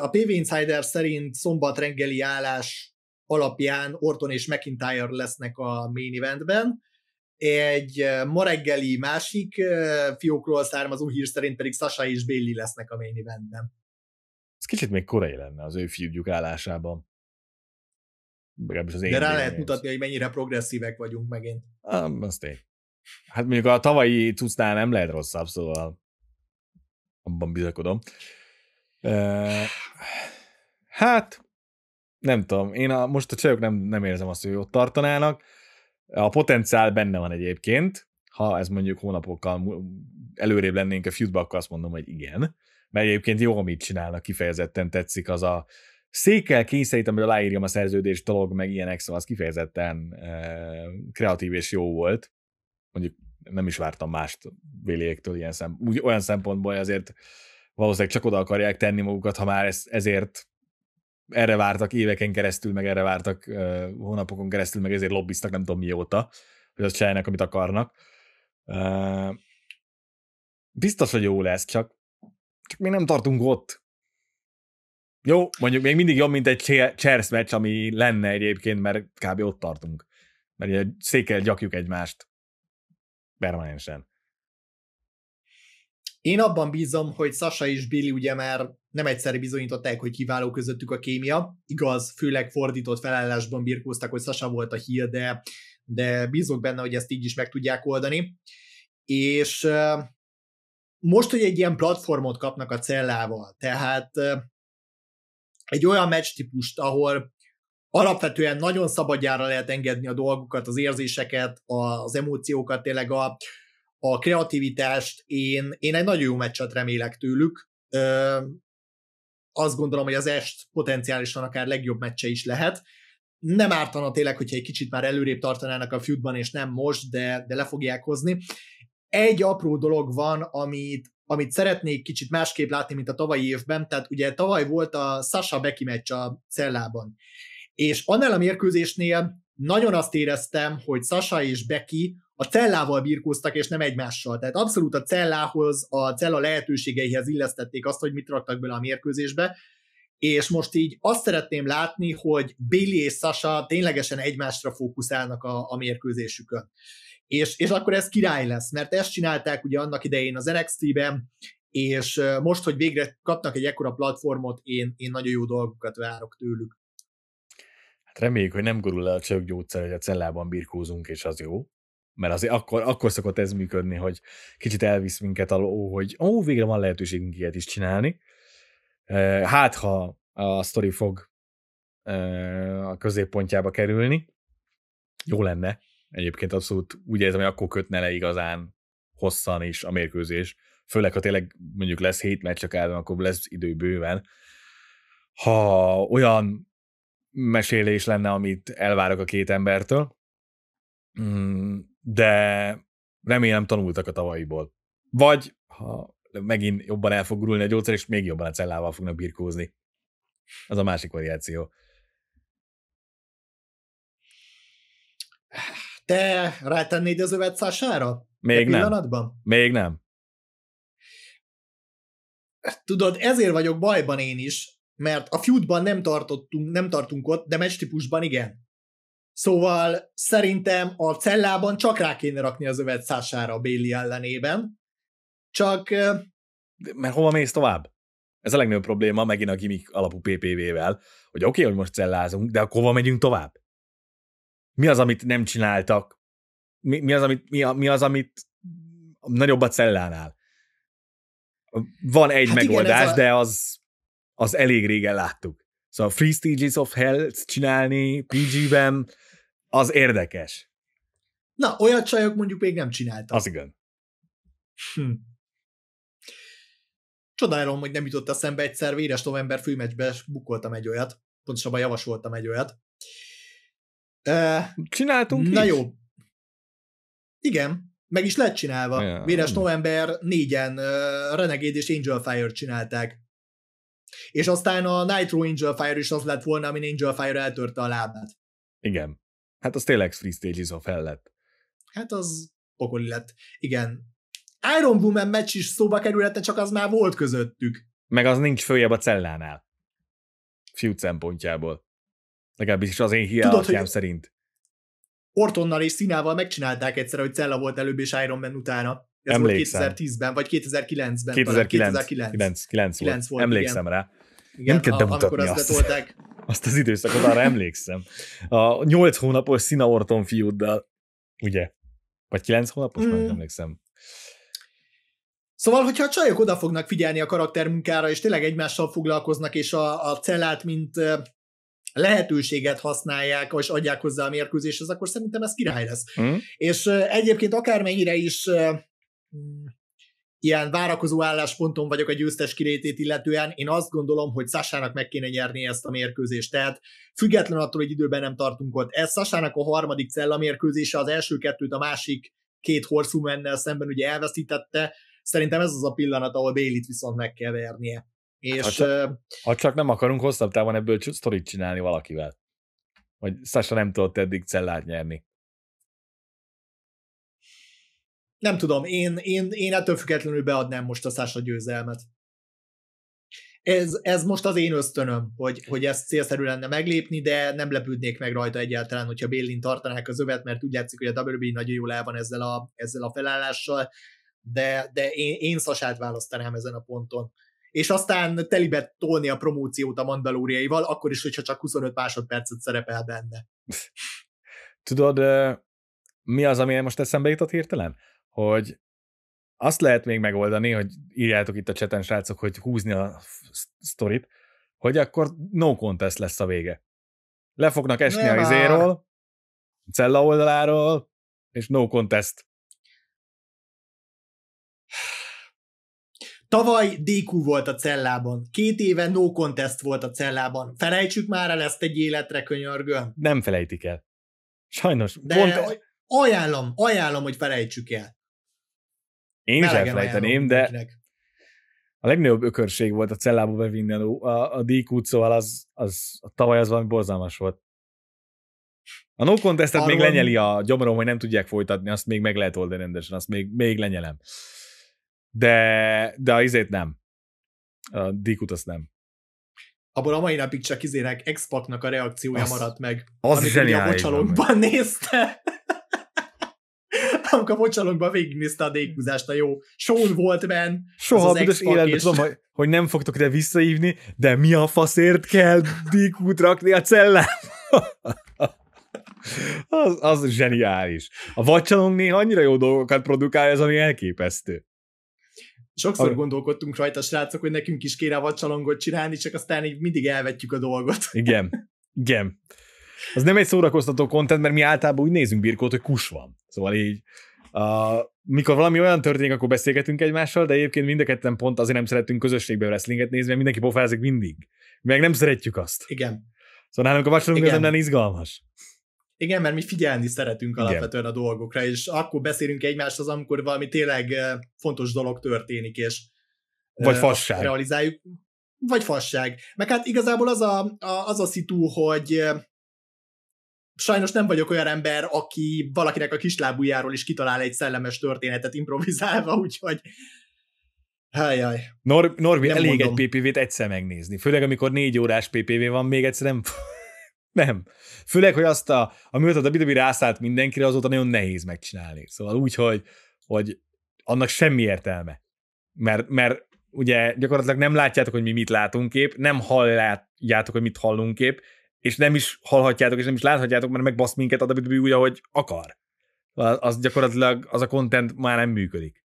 A PV Insider szerint szombat reggeli állás alapján Orton és McIntyre lesznek a main eventben. Egy ma reggeli másik fiókról származó hír szerint pedig Sasha és Bailey lesznek a main eventben. Ez kicsit még korai lenne az ő fiúgyuk állásában. az én De rá lehet mutatni, hogy mennyire progresszívek vagyunk megint. Ah, az tény. Hát mondjuk a tavalyi cuccnál nem lehet rosszabb, szóval abban bizakodom. Hát, nem tudom, én a, most a csajok nem, nem érzem azt, hogy ott tartanának. A potenciál benne van egyébként, ha ez mondjuk hónapokkal előrébb lennénk a feudba, akkor azt mondom, hogy igen. Mert egyébként jó, amit csinálnak, kifejezetten tetszik az a székkel kényszerítem, hogy aláírjam a szerződést dolog, meg ilyenek, szóval az kifejezetten kreatív és jó volt mondjuk nem is vártam mást Béliéktől ilyen szem, úgy, olyan szempontból, azért valószínűleg csak oda akarják tenni magukat, ha már ez, ezért erre vártak éveken keresztül, meg erre vártak uh, hónapokon keresztül, meg ezért lobbiztak nem tudom mióta, hogy azt csinálják, amit akarnak. Uh, biztos, hogy jó lesz, csak, csak még nem tartunk ott. Jó, mondjuk még mindig jobb, mint egy Chers meccs, ami lenne egyébként, mert kb. ott tartunk. Mert ugye székkel gyakjuk egymást permanensen. Én abban bízom, hogy Sasha és Billy ugye már nem egyszer bizonyították, hogy kiváló közöttük a kémia. Igaz, főleg fordított felállásban birkóztak, hogy Sasha volt a hír, de, de bízok benne, hogy ezt így is meg tudják oldani. És most, hogy egy ilyen platformot kapnak a cellával, tehát egy olyan meccs típust, ahol alapvetően nagyon szabadjára lehet engedni a dolgokat, az érzéseket, az emóciókat, tényleg a, a kreativitást. Én, én egy nagyon jó meccset remélek tőlük. Ö, azt gondolom, hogy az est potenciálisan akár legjobb meccse is lehet. Nem ártana tényleg, hogyha egy kicsit már előrébb tartanának a feudban, és nem most, de, de le fogják hozni. Egy apró dolog van, amit, amit szeretnék kicsit másképp látni, mint a tavalyi évben, tehát ugye tavaly volt a Sasha Beki meccs a cellában, és annál a mérkőzésnél nagyon azt éreztem, hogy Sasa és Becky a cellával birkóztak, és nem egymással. Tehát abszolút a cellához, a cella lehetőségeihez illesztették azt, hogy mit raktak bele a mérkőzésbe, és most így azt szeretném látni, hogy Billy és Sasa ténylegesen egymásra fókuszálnak a, a mérkőzésükön. És, és akkor ez király lesz, mert ezt csinálták ugye annak idején az NXT-ben, és most, hogy végre kapnak egy ekkora platformot, én, én nagyon jó dolgokat várok tőlük reméljük, hogy nem gurul le a csökgyógyszer, hogy a cellában birkózunk, és az jó. Mert azért akkor, akkor szokott ez működni, hogy kicsit elvisz minket aló, hogy ó, végre van lehetőségünk ilyet is csinálni. Hát, ha a sztori fog a középpontjába kerülni, jó lenne. Egyébként abszolút úgy érzem, hogy akkor kötne le igazán hosszan is a mérkőzés. Főleg, ha tényleg mondjuk lesz hét meccs akár, akkor lesz idő bőven. Ha olyan mesélés lenne, amit elvárok a két embertől, mm, de remélem tanultak a tavalyiból. Vagy ha megint jobban el fog gurulni a gyógyszer, és még jobban a cellával fognak birkózni. Az a másik variáció. Te rátennéd az övet Szására? Még nem. Még nem. Tudod, ezért vagyok bajban én is, mert a feudban nem tartottunk, nem tartunk ott, de meccs típusban igen. Szóval szerintem a cellában csak rá kéne rakni az övet szására a Béli ellenében, csak... Mert hova mész tovább? Ez a legnagyobb probléma megint a gimmick alapú PPV-vel, hogy oké, okay, hogy most cellázunk, de akkor hova megyünk tovább? Mi az, amit nem csináltak? Mi, mi, az, amit, mi, mi az, amit nagyobb a cellánál? Van egy hát megoldás, igen, a... de az az elég régen láttuk. Szóval Free Stages of hell csinálni PG-ben, az érdekes. Na, olyat csajok mondjuk még nem csináltak. Az igen. Hm. Csodálom, hogy nem jutott eszembe egyszer, véres november főmeccsbe bukoltam egy olyat, pontosabban javasoltam egy olyat. E, Csináltunk Na is? jó. Igen, meg is lett csinálva. Ja, Véres november négyen uh, Renegade és Angel Fire csinálták. És aztán a Nitro Angel Fire is az lett volna, amin Angel Fire eltörte a lábát. Igen. Hát az tényleg Free is a fel lett. Hát az pokoli lett. Igen. Iron Woman meccs is szóba kerülhetne, csak az már volt közöttük. Meg az nincs följebb a cellánál. Fiút szempontjából. Legalábbis az én hiányom szerint. Ortonnal és Színával megcsinálták egyszer, hogy Cella volt előbb és Iron Man utána. Ez Emlékszem. volt 2010-ben, vagy 2009-ben. 2009. 2009. 9, 9 volt. volt. Emlékszem igen. rá. Igen, Nem kell bemutatni azt. azt letolták. azt az időszakot, arra emlékszem. A 8 hónapos Szina Orton fiúddal, ugye? Vagy 9 hónapos, mm. nem emlékszem. Szóval, hogyha a csajok oda fognak figyelni a karaktermunkára, és tényleg egymással foglalkoznak, és a, a cellát, mint lehetőséget használják, és adják hozzá a mérkőzéshez, akkor szerintem ez király lesz. Mm. És egyébként akármennyire is Mm. ilyen várakozó állásponton vagyok a győztes kilétét illetően, én azt gondolom, hogy Sasának meg kéne nyerni ezt a mérkőzést. Tehát független attól, hogy időben nem tartunk ott. Ez Sasának a harmadik cella mérkőzése, az első kettőt a másik két mennel szemben ugye elveszítette. Szerintem ez az a pillanat, ahol Bélit viszont meg kell vernie. Hát, És, ha, csak, ha csak nem akarunk hosszabb távon ebből sztorit csinálni valakivel. Vagy Sasa nem tudott eddig cellát nyerni nem tudom, én, én, én ettől függetlenül beadnám most a Sasha győzelmet. Ez, ez most az én ösztönöm, hogy, hogy ezt célszerű lenne meglépni, de nem lepődnék meg rajta egyáltalán, hogyha Bélin tartanák az övet, mert úgy látszik, hogy a WB nagyon jól el van ezzel a, ezzel a felállással, de, de én, én Szasát választanám ezen a ponton. És aztán telibe tolni a promóciót a mandalóriaival, akkor is, hogyha csak 25 másodpercet szerepel benne. Tudod, mi az, ami most eszembe jutott hirtelen? hogy azt lehet még megoldani, hogy írjátok itt a cseten, srácok, hogy húzni a sztorit, hogy akkor no contest lesz a vége. Le fognak esni Nem a izéről, a cella oldaláról, és no contest. Tavaly DQ volt a cellában. Két éve no contest volt a cellában. Felejtsük már el ezt egy életre, könyörgön. Nem felejtik el. Sajnos. De pont... ajánlom, ajánlom, hogy felejtsük el. Én is elfelejteném, de a legnagyobb ökörség volt a cellába bevinni a, a, a díjkút, szóval az, az, a tavaly az valami borzalmas volt. A no contestet Arról... még lenyeli a gyomrom, hogy nem tudják folytatni, azt még meg lehet oldani rendesen, azt még, még lenyelem. De, de a izét nem. A díjkút azt nem abból a mai napig csak izének expatnak a reakciója az, maradt meg, az amit a bocsalókban nézte amikor a mocsalokban végignézte a dékúzást a jó Sean volt ben. Soha az az életben tudom, hogy, hogy, nem fogtok ide visszaívni, de mi a faszért kell dékút rakni a cellám? az, az zseniális. A vacsalong néha annyira jó dolgokat produkál, ez ami elképesztő. Sokszor a... gondolkodtunk rajta, srácok, hogy nekünk is kéne a vacsalongot csinálni, csak aztán így mindig elvetjük a dolgot. Igen, igen. Az nem egy szórakoztató kontent, mert mi általában úgy nézünk birkót, hogy kus van. Szóval így. Uh, mikor valami olyan történik, akkor beszélgetünk egymással, de egyébként mind a ketten pont azért nem szeretünk közösségbe wrestlinget nézni, mert mindenki pofázik mindig. Meg nem szeretjük azt. Igen. Szóval nálunk a vacsorunk az nem izgalmas. Igen, mert mi figyelni szeretünk Igen. alapvetően a dolgokra, és akkor beszélünk egymáshoz, amikor valami tényleg fontos dolog történik, és vagy fasság. realizáljuk. Vagy fasság. Meg hát igazából az a, a, az a szitu, hogy sajnos nem vagyok olyan ember, aki valakinek a kislábújáról is kitalál egy szellemes történetet improvizálva, úgyhogy Hájjaj. Nor- Norbi, nem elég mondom. egy PPV-t egyszer megnézni. Főleg, amikor négy órás PPV van, még egyszer nem... nem. Főleg, hogy azt a, amióta a Bidobi e rászállt mindenkire, azóta nagyon nehéz megcsinálni. Szóval úgy, hogy, hogy annak semmi értelme. Mert, mert ugye gyakorlatilag nem látjátok, hogy mi mit látunk kép, nem halljátok, hogy mit hallunk kép, és nem is hallhatjátok, és nem is láthatjátok, mert megbasz minket a WWE úgy, ahogy akar. Az gyakorlatilag, az a content már nem működik.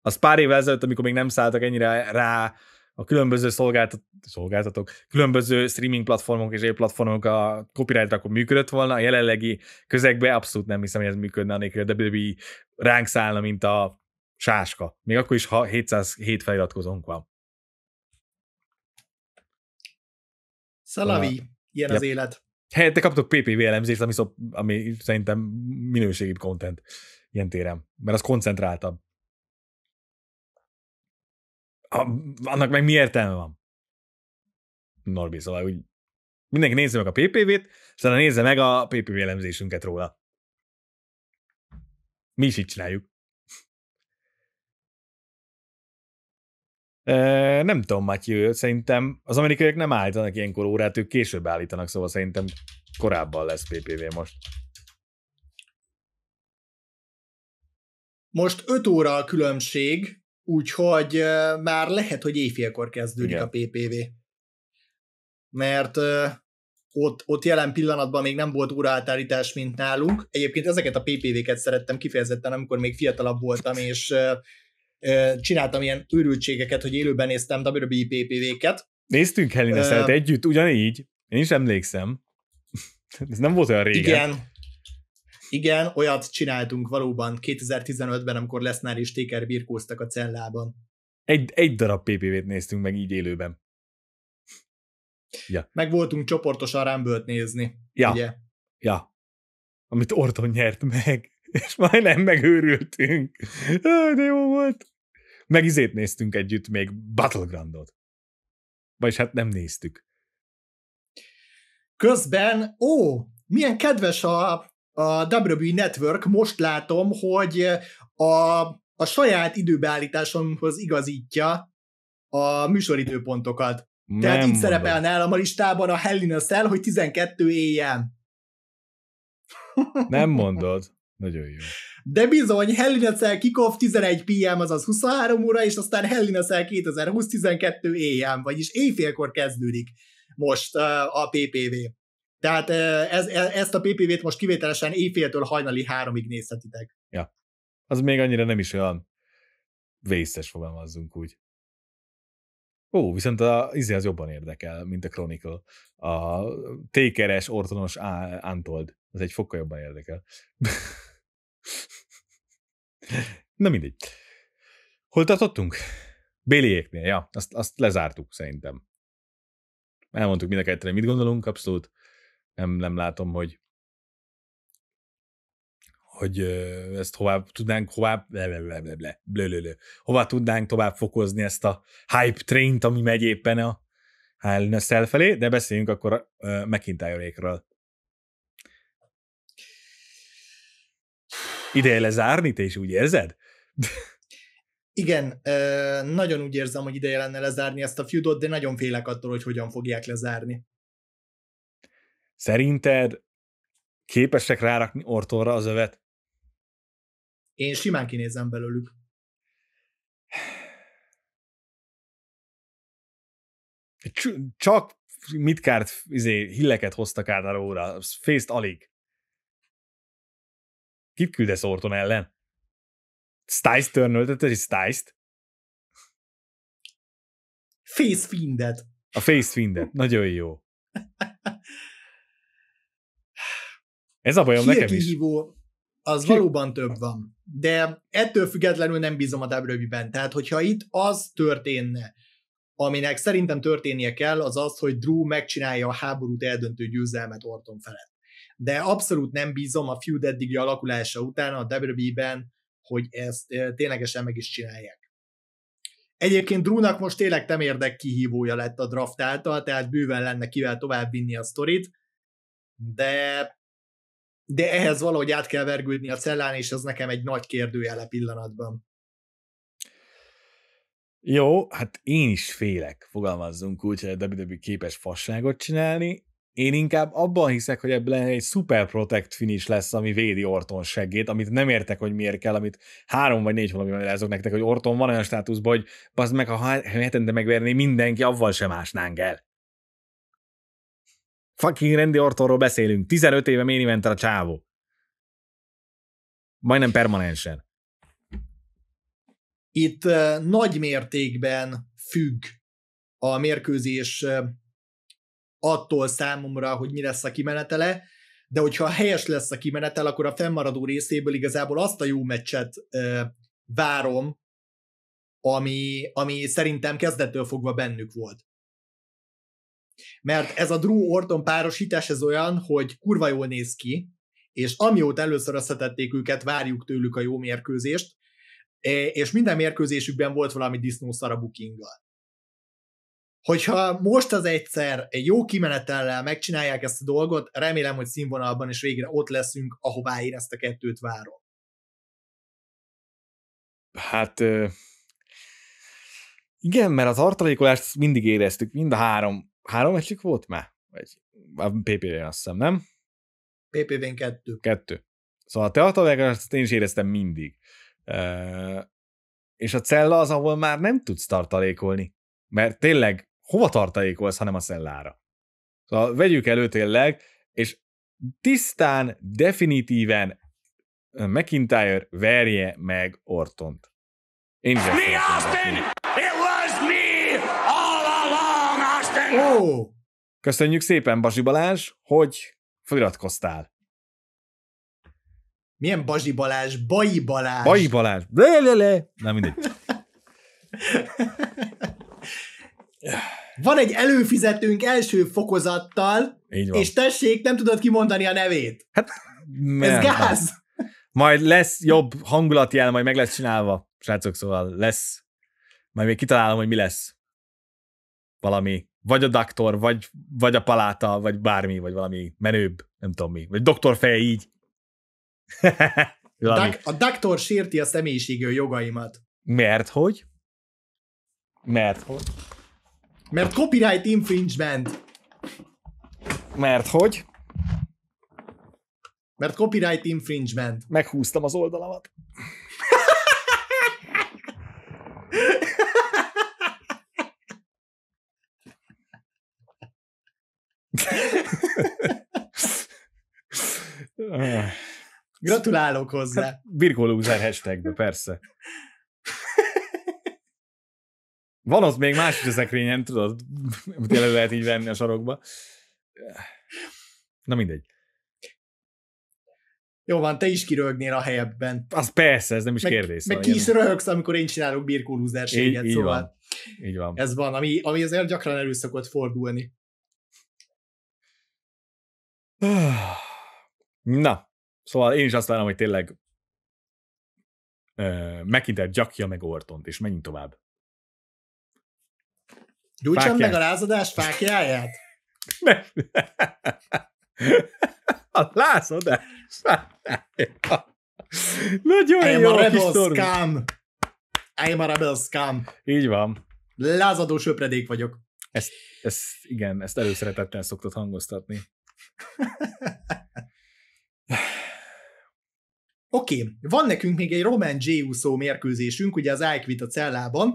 Az pár évvel ezelőtt, amikor még nem szálltak ennyire rá a különböző szolgáltat, szolgáltatók, különböző streaming platformok és platformok a copyright akkor működött volna, a jelenlegi közegben abszolút nem hiszem, hogy ez működne, anélkül a WWE ránk szállna, mint a sáska. Még akkor is, ha 707 feliratkozónk van. Szalavi, szóval ilyen ja. az élet. Helyette kaptok PPV elemzést, ami, szop, ami szerintem minőségibb content ilyen téren, mert az koncentráltabb. A, annak meg mi értelme van? Norbi, szóval úgy mindenki nézze meg a PPV-t, szóval nézze meg a PPV elemzésünket róla. Mi is így csináljuk. Nem tudom, Matyő, szerintem az amerikaiak nem állítanak ilyenkor órát, ők később állítanak, szóval szerintem korábban lesz PPV most. Most 5 óra a különbség, úgyhogy már lehet, hogy éjfélkor kezdődik Igen. a PPV. Mert ott, ott jelen pillanatban még nem volt óraátállítás, mint nálunk. Egyébként ezeket a PPV-ket szerettem kifejezetten, amikor még fiatalabb voltam, és csináltam ilyen őrültségeket, hogy élőben néztem WWE PPV-ket. Néztünk Helena uh, együtt, ugyanígy. Én is emlékszem. Ez nem volt olyan régen. Igen, igen, olyat csináltunk valóban 2015-ben, amikor Lesznár és Téker birkóztak a cellában. Egy, egy darab PPV-t néztünk meg így élőben. Ja. Meg voltunk csoportosan rumble nézni. Ja. Ugye? Ja. Amit Orton nyert meg és majdnem megőrültünk. De jó volt. Meg izét néztünk együtt még Battlegroundot. Vagyis hát nem néztük. Közben, ó, milyen kedves a, a WWE Network, most látom, hogy a, a saját időbeállításomhoz igazítja a műsoridőpontokat. Nem Tehát itt szerepel nálam a listában a Hell in a Cell, hogy 12 éjjel. Nem mondod. Nagyon jó. De bizony, Hellinacel kikoff 11 p.m., azaz 23 óra, és aztán Hellinacel 2020 12 éjjel, vagyis éjfélkor kezdődik most a PPV. Tehát ez, e, ezt a PPV-t most kivételesen éjféltől hajnali háromig nézhetitek. Ja. Az még annyira nem is olyan vészes, fogalmazzunk úgy. Ó, viszont a izé az jobban érdekel, mint a Chronicle. A tékeres, ortonos Antold, az egy fokkal jobban érdekel. Na mindegy. Hol tartottunk? Béliéknél, ja, azt, azt lezártuk szerintem. Elmondtuk mind a kettőre, mit gondolunk, abszolút. Nem, nem látom, hogy hogy ezt hová tudnánk, hová, blölölö, hová tudnánk tovább fokozni ezt a hype traint, ami megy éppen a HLN felé, de beszéljünk akkor uh, mcintyre ideje lezárni, te is úgy érzed? Igen, nagyon úgy érzem, hogy ideje lenne lezárni ezt a feudot, de nagyon félek attól, hogy hogyan fogják lezárni. Szerinted képesek rárakni Ortonra az övet? Én simán kinézem belőlük. Csak mit kárt, izé, hilleket hoztak át a róra, fészt alig. Kit küldesz Orton ellen? Stice törnölteted is Stice-t? Face Findet. A Face Findet. Nagyon jó. Ez a bajom nekem is. Az Ki... valóban több van. De ettől függetlenül nem bízom a WWE-ben. Tehát, hogyha itt az történne, aminek szerintem történnie kell, az az, hogy Drew megcsinálja a háborút eldöntő győzelmet Orton felett de abszolút nem bízom a feud eddigi alakulása után a WWE-ben, hogy ezt eh, ténylegesen meg is csinálják. Egyébként Drúnak most tényleg nem érdek kihívója lett a draft által, tehát bőven lenne kivel tovább vinni a sztorit, de, de ehhez valahogy át kell vergődni a cellán, és ez nekem egy nagy kérdőjele pillanatban. Jó, hát én is félek, fogalmazzunk úgy, hogy a WWE képes fasságot csinálni, én inkább abban hiszek, hogy ebből egy super protect finish lesz, ami védi Orton seggét, amit nem értek, hogy miért kell, amit három vagy négy valami azok nektek, hogy Orton van olyan státuszban, hogy az meg, ha hetente megverné mindenki, avval sem ásnánk el. Fucking rendi Ortonról beszélünk. 15 éve main event a csávó. Majdnem permanensen. Itt uh, nagy mértékben függ a mérkőzés eh, attól számomra, hogy mi lesz a kimenetele, de hogyha helyes lesz a kimenetel, akkor a fennmaradó részéből igazából azt a jó meccset ö, várom, ami, ami szerintem kezdettől fogva bennük volt. Mert ez a Drew Orton párosítás ez olyan, hogy kurva jól néz ki, és amióta először összetették őket, várjuk tőlük a jó mérkőzést, és minden mérkőzésükben volt valami disznó szarabukinggal hogyha most az egyszer egy jó kimenetellel megcsinálják ezt a dolgot, remélem, hogy színvonalban is végre ott leszünk, ahová én ezt a kettőt várom. Hát igen, mert a tartalékolást mindig éreztük, mind a három, három meccsük volt már? Vagy a PPV-n azt hiszem, nem? PPV-n kettő. Kettő. Szóval a tartalékolást én is éreztem mindig. És a cella az, ahol már nem tudsz tartalékolni. Mert tényleg hova tartalékolsz, hanem a szellára. Szóval vegyük elő tényleg, és tisztán, definitíven McIntyre verje meg Ortont. Én mi Austin! It was me all along, Austin! Oh. Köszönjük szépen, Bazsi Balázs, hogy feliratkoztál. Milyen Bazsi Balázs? Bai Balázs. Bai Balázs. le. Na mindegy. Van egy előfizetőnk első fokozattal, Így van. és tessék, nem tudod kimondani a nevét. Hát, nem, Ez gáz. Nem. Majd lesz jobb hangulati hangulatjel, majd meg lesz csinálva, srácok, szóval lesz. Majd még kitalálom, hogy mi lesz. Valami, vagy a doktor, vagy, vagy a paláta, vagy bármi, vagy valami menőbb, nem tudom mi. Vagy doktor fej így. Dak- a doktor sérti a személyiségű jogaimat. Mert hogy? Mert hogy? Mert copyright infringement. Mert hogy? Mert copyright infringement. Meghúztam az oldalamat. Gratulálok hozzá. Hát, Birkó hashtagbe, persze. Van ott még más is a szekrényen, tudod, amit elő lehet így venni a sarokba. Na mindegy. Jó van, te is kirögnél a helyedben. Az persze, ez nem is meg, kérdés. Meg szóval ki is röhögsz, amikor én csinálok birkó így, így szóval. Van. Így van. Ez van, ami, ami azért gyakran elő szokott fordulni. Na, szóval én is azt várom, hogy tényleg uh, McIntyre gyakja meg Ortont, és menjünk tovább. Gyújtsam meg a lázadás fákjáját? A lázadás Nagyon I jó a kis scam. I am a rebel scam. Így van. Lázadó söpredék vagyok. Ezt, ezt, igen, ezt előszeretettel szoktad hangoztatni. Oké, okay. van nekünk még egy Roman J. Uso mérkőzésünk, ugye az Ike a cellában,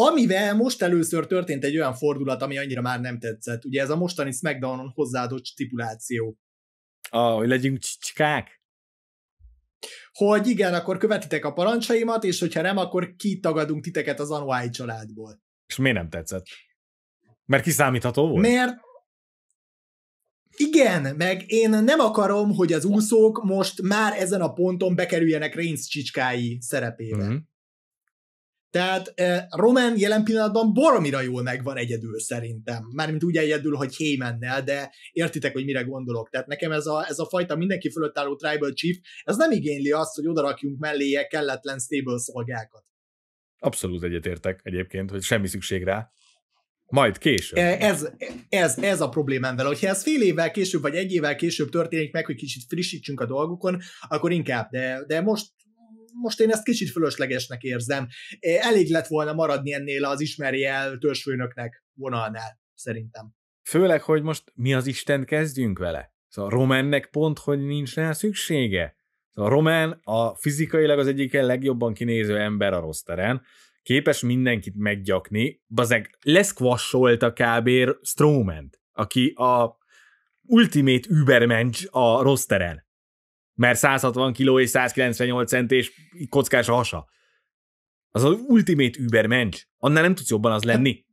Amivel most először történt egy olyan fordulat, ami annyira már nem tetszett. Ugye ez a mostani SmackDown-on hozzáadott stipuláció. Ah, hogy legyünk csicskák? Hogy igen, akkor követitek a parancsaimat, és hogyha nem, akkor kitagadunk titeket az Anuai családból. És miért nem tetszett? Mert kiszámítható volt? Mert igen, meg én nem akarom, hogy az úszók most már ezen a ponton bekerüljenek Reigns csicskái szerepébe. Mm-hmm. Tehát eh, Roman jelen pillanatban boromira jól megvan egyedül szerintem. Mármint úgy egyedül, hogy Heymannel, de értitek, hogy mire gondolok. Tehát nekem ez a, ez a fajta mindenki fölött álló tribal chief, ez nem igényli azt, hogy odarakjunk melléje kelletlen stable szolgákat. Abszolút egyetértek egyébként, hogy semmi szükség rá. Majd később. E, ez, ez, ez a problémám vele. Hogyha ez fél évvel később, vagy egy évvel később történik meg, hogy kicsit frissítsünk a dolgokon, akkor inkább, de, de most most én ezt kicsit fölöslegesnek érzem. Elég lett volna maradni ennél az ismeri el törzsfőnöknek vonalnál, szerintem. Főleg, hogy most mi az Isten kezdjünk vele? Szóval Romannek pont, hogy nincs rá szüksége. Szóval Roman a fizikailag az egyik legjobban kinéző ember a teren, képes mindenkit meggyakni, bazeg leszkvassolta kb. Strowman-t, aki a ultimate übermensch a teren mert 160 kg és 198 cent és kockás a hasa. Az az ultimate übermensch. Annál nem tudsz jobban az hát- lenni.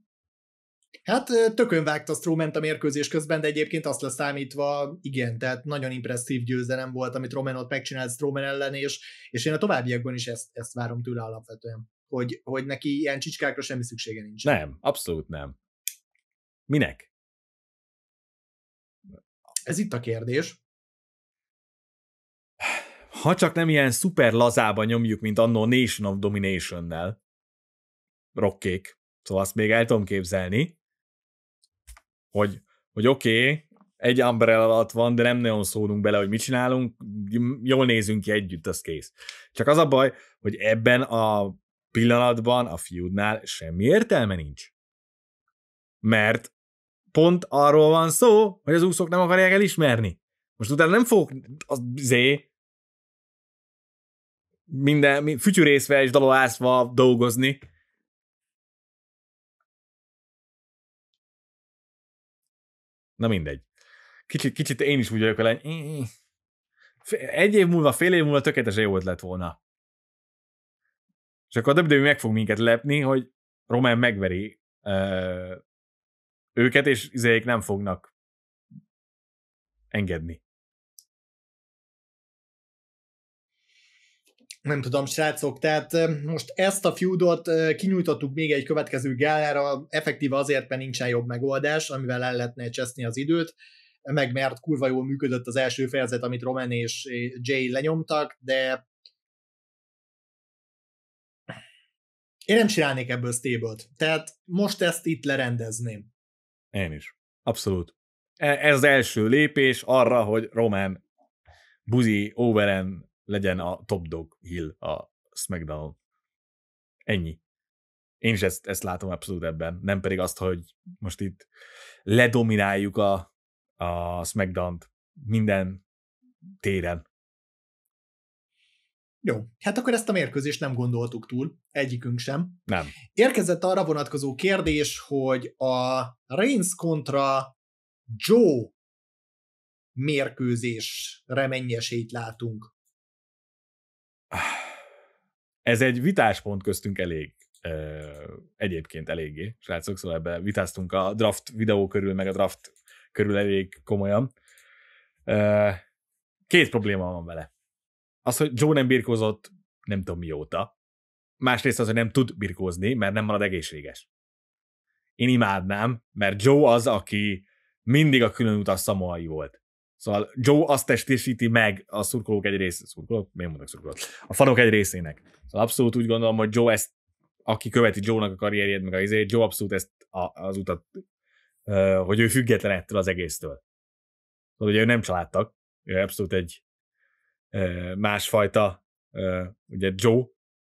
Hát tökön vágta Strowman a mérkőzés közben, de egyébként azt leszámítva, igen, tehát nagyon impresszív győzelem volt, amit Roman ott megcsinált Strowman ellen, és, és én a továbbiakban is ezt, ezt várom tőle alapvetően, hogy, hogy neki ilyen csicskákra semmi szüksége nincs. Nem, abszolút nem. Minek? Ez itt a kérdés ha csak nem ilyen szuper lazába nyomjuk, mint annó Nation of Domination-nel. Rockék. Szóval azt még el tudom képzelni, hogy, hogy oké, okay, egy umbrella alatt van, de nem nagyon szólunk bele, hogy mit csinálunk, jól nézünk ki együtt, az kész. Csak az a baj, hogy ebben a pillanatban a fiúdnál semmi értelme nincs. Mert pont arról van szó, hogy az úszók nem akarják elismerni. Most utána nem fogok az zé, minden fütyűrészve és dalolászva dolgozni. Na mindegy. Kicsit, kicsit én is úgy vagyok vele, egy év múlva, fél év múlva tökéletesen jó lett volna. És akkor a WWE meg fog minket lepni, hogy Román megveri ö, őket, és izéik nem fognak engedni. Nem tudom, srácok, tehát most ezt a feudot kinyújtottuk még egy következő gálára, effektíve azért, mert nincsen jobb megoldás, amivel el lehetne cseszni az időt, meg mert kurva jól működött az első fejezet, amit Roman és Jay lenyomtak, de én nem csinálnék ebből stable Tehát most ezt itt lerendezném. Én is. Abszolút. E, ez az első lépés arra, hogy Roman buzi overen legyen a top dog hill a SmackDown. Ennyi. Én is ezt, ezt látom abszolút ebben. Nem pedig azt, hogy most itt ledomináljuk a, a SmackDown-t minden téren. Jó, hát akkor ezt a mérkőzést nem gondoltuk túl, egyikünk sem. Nem. Érkezett arra vonatkozó kérdés, hogy a Reigns kontra Joe mérkőzésre mennyi esélyt látunk ez egy vitáspont köztünk elég egyébként eléggé, srácok, szóval ebbe vitáztunk a draft videó körül, meg a draft körül elég komolyan. Két probléma van vele. Az, hogy Joe nem birkózott nem tudom mióta. Másrészt az, hogy nem tud birkózni, mert nem marad egészséges. Én imádnám, mert Joe az, aki mindig a külön utas szamoai volt. Szóval Joe azt testesíti meg a szurkolók egy részének. szurkolók? Miért mondok szurkolók? A fanok egy részének. Szóval abszolút úgy gondolom, hogy Joe ezt, aki követi Joe-nak a karrierjét, meg a izét, Joe abszolút ezt a, az utat, hogy ő független ettől az egésztől. Szóval ugye ő nem családtak, ő abszolút egy másfajta, ugye Joe,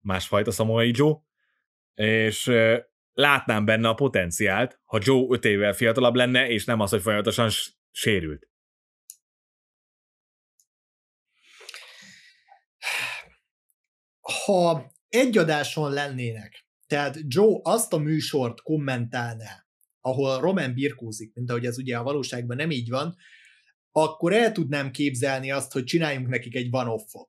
másfajta szamoai Joe, és látnám benne a potenciált, ha Joe öt évvel fiatalabb lenne, és nem az, hogy folyamatosan sérült. ha egy adáson lennének, tehát Joe azt a műsort kommentálná, ahol Roman birkózik, mint ahogy ez ugye a valóságban nem így van, akkor el tudnám képzelni azt, hogy csináljunk nekik egy van-offot.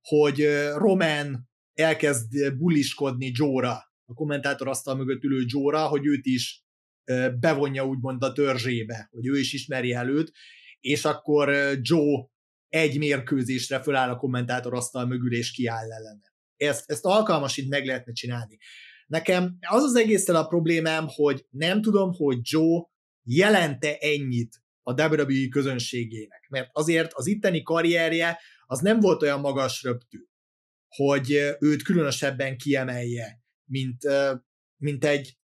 Hogy Roman elkezd buliskodni Joe-ra, a kommentátor asztal mögött ülő Joe-ra, hogy őt is bevonja úgymond a törzsébe, hogy ő is ismeri előtt, és akkor Joe egy mérkőzésre föláll a kommentátor asztal mögül és kiáll ellene. Ezt, ezt itt meg lehetne csinálni. Nekem az az egésztel a problémám, hogy nem tudom, hogy Joe jelente ennyit a WWE közönségének, mert azért az itteni karrierje az nem volt olyan magas röptű, hogy őt különösebben kiemelje, mint, mint egy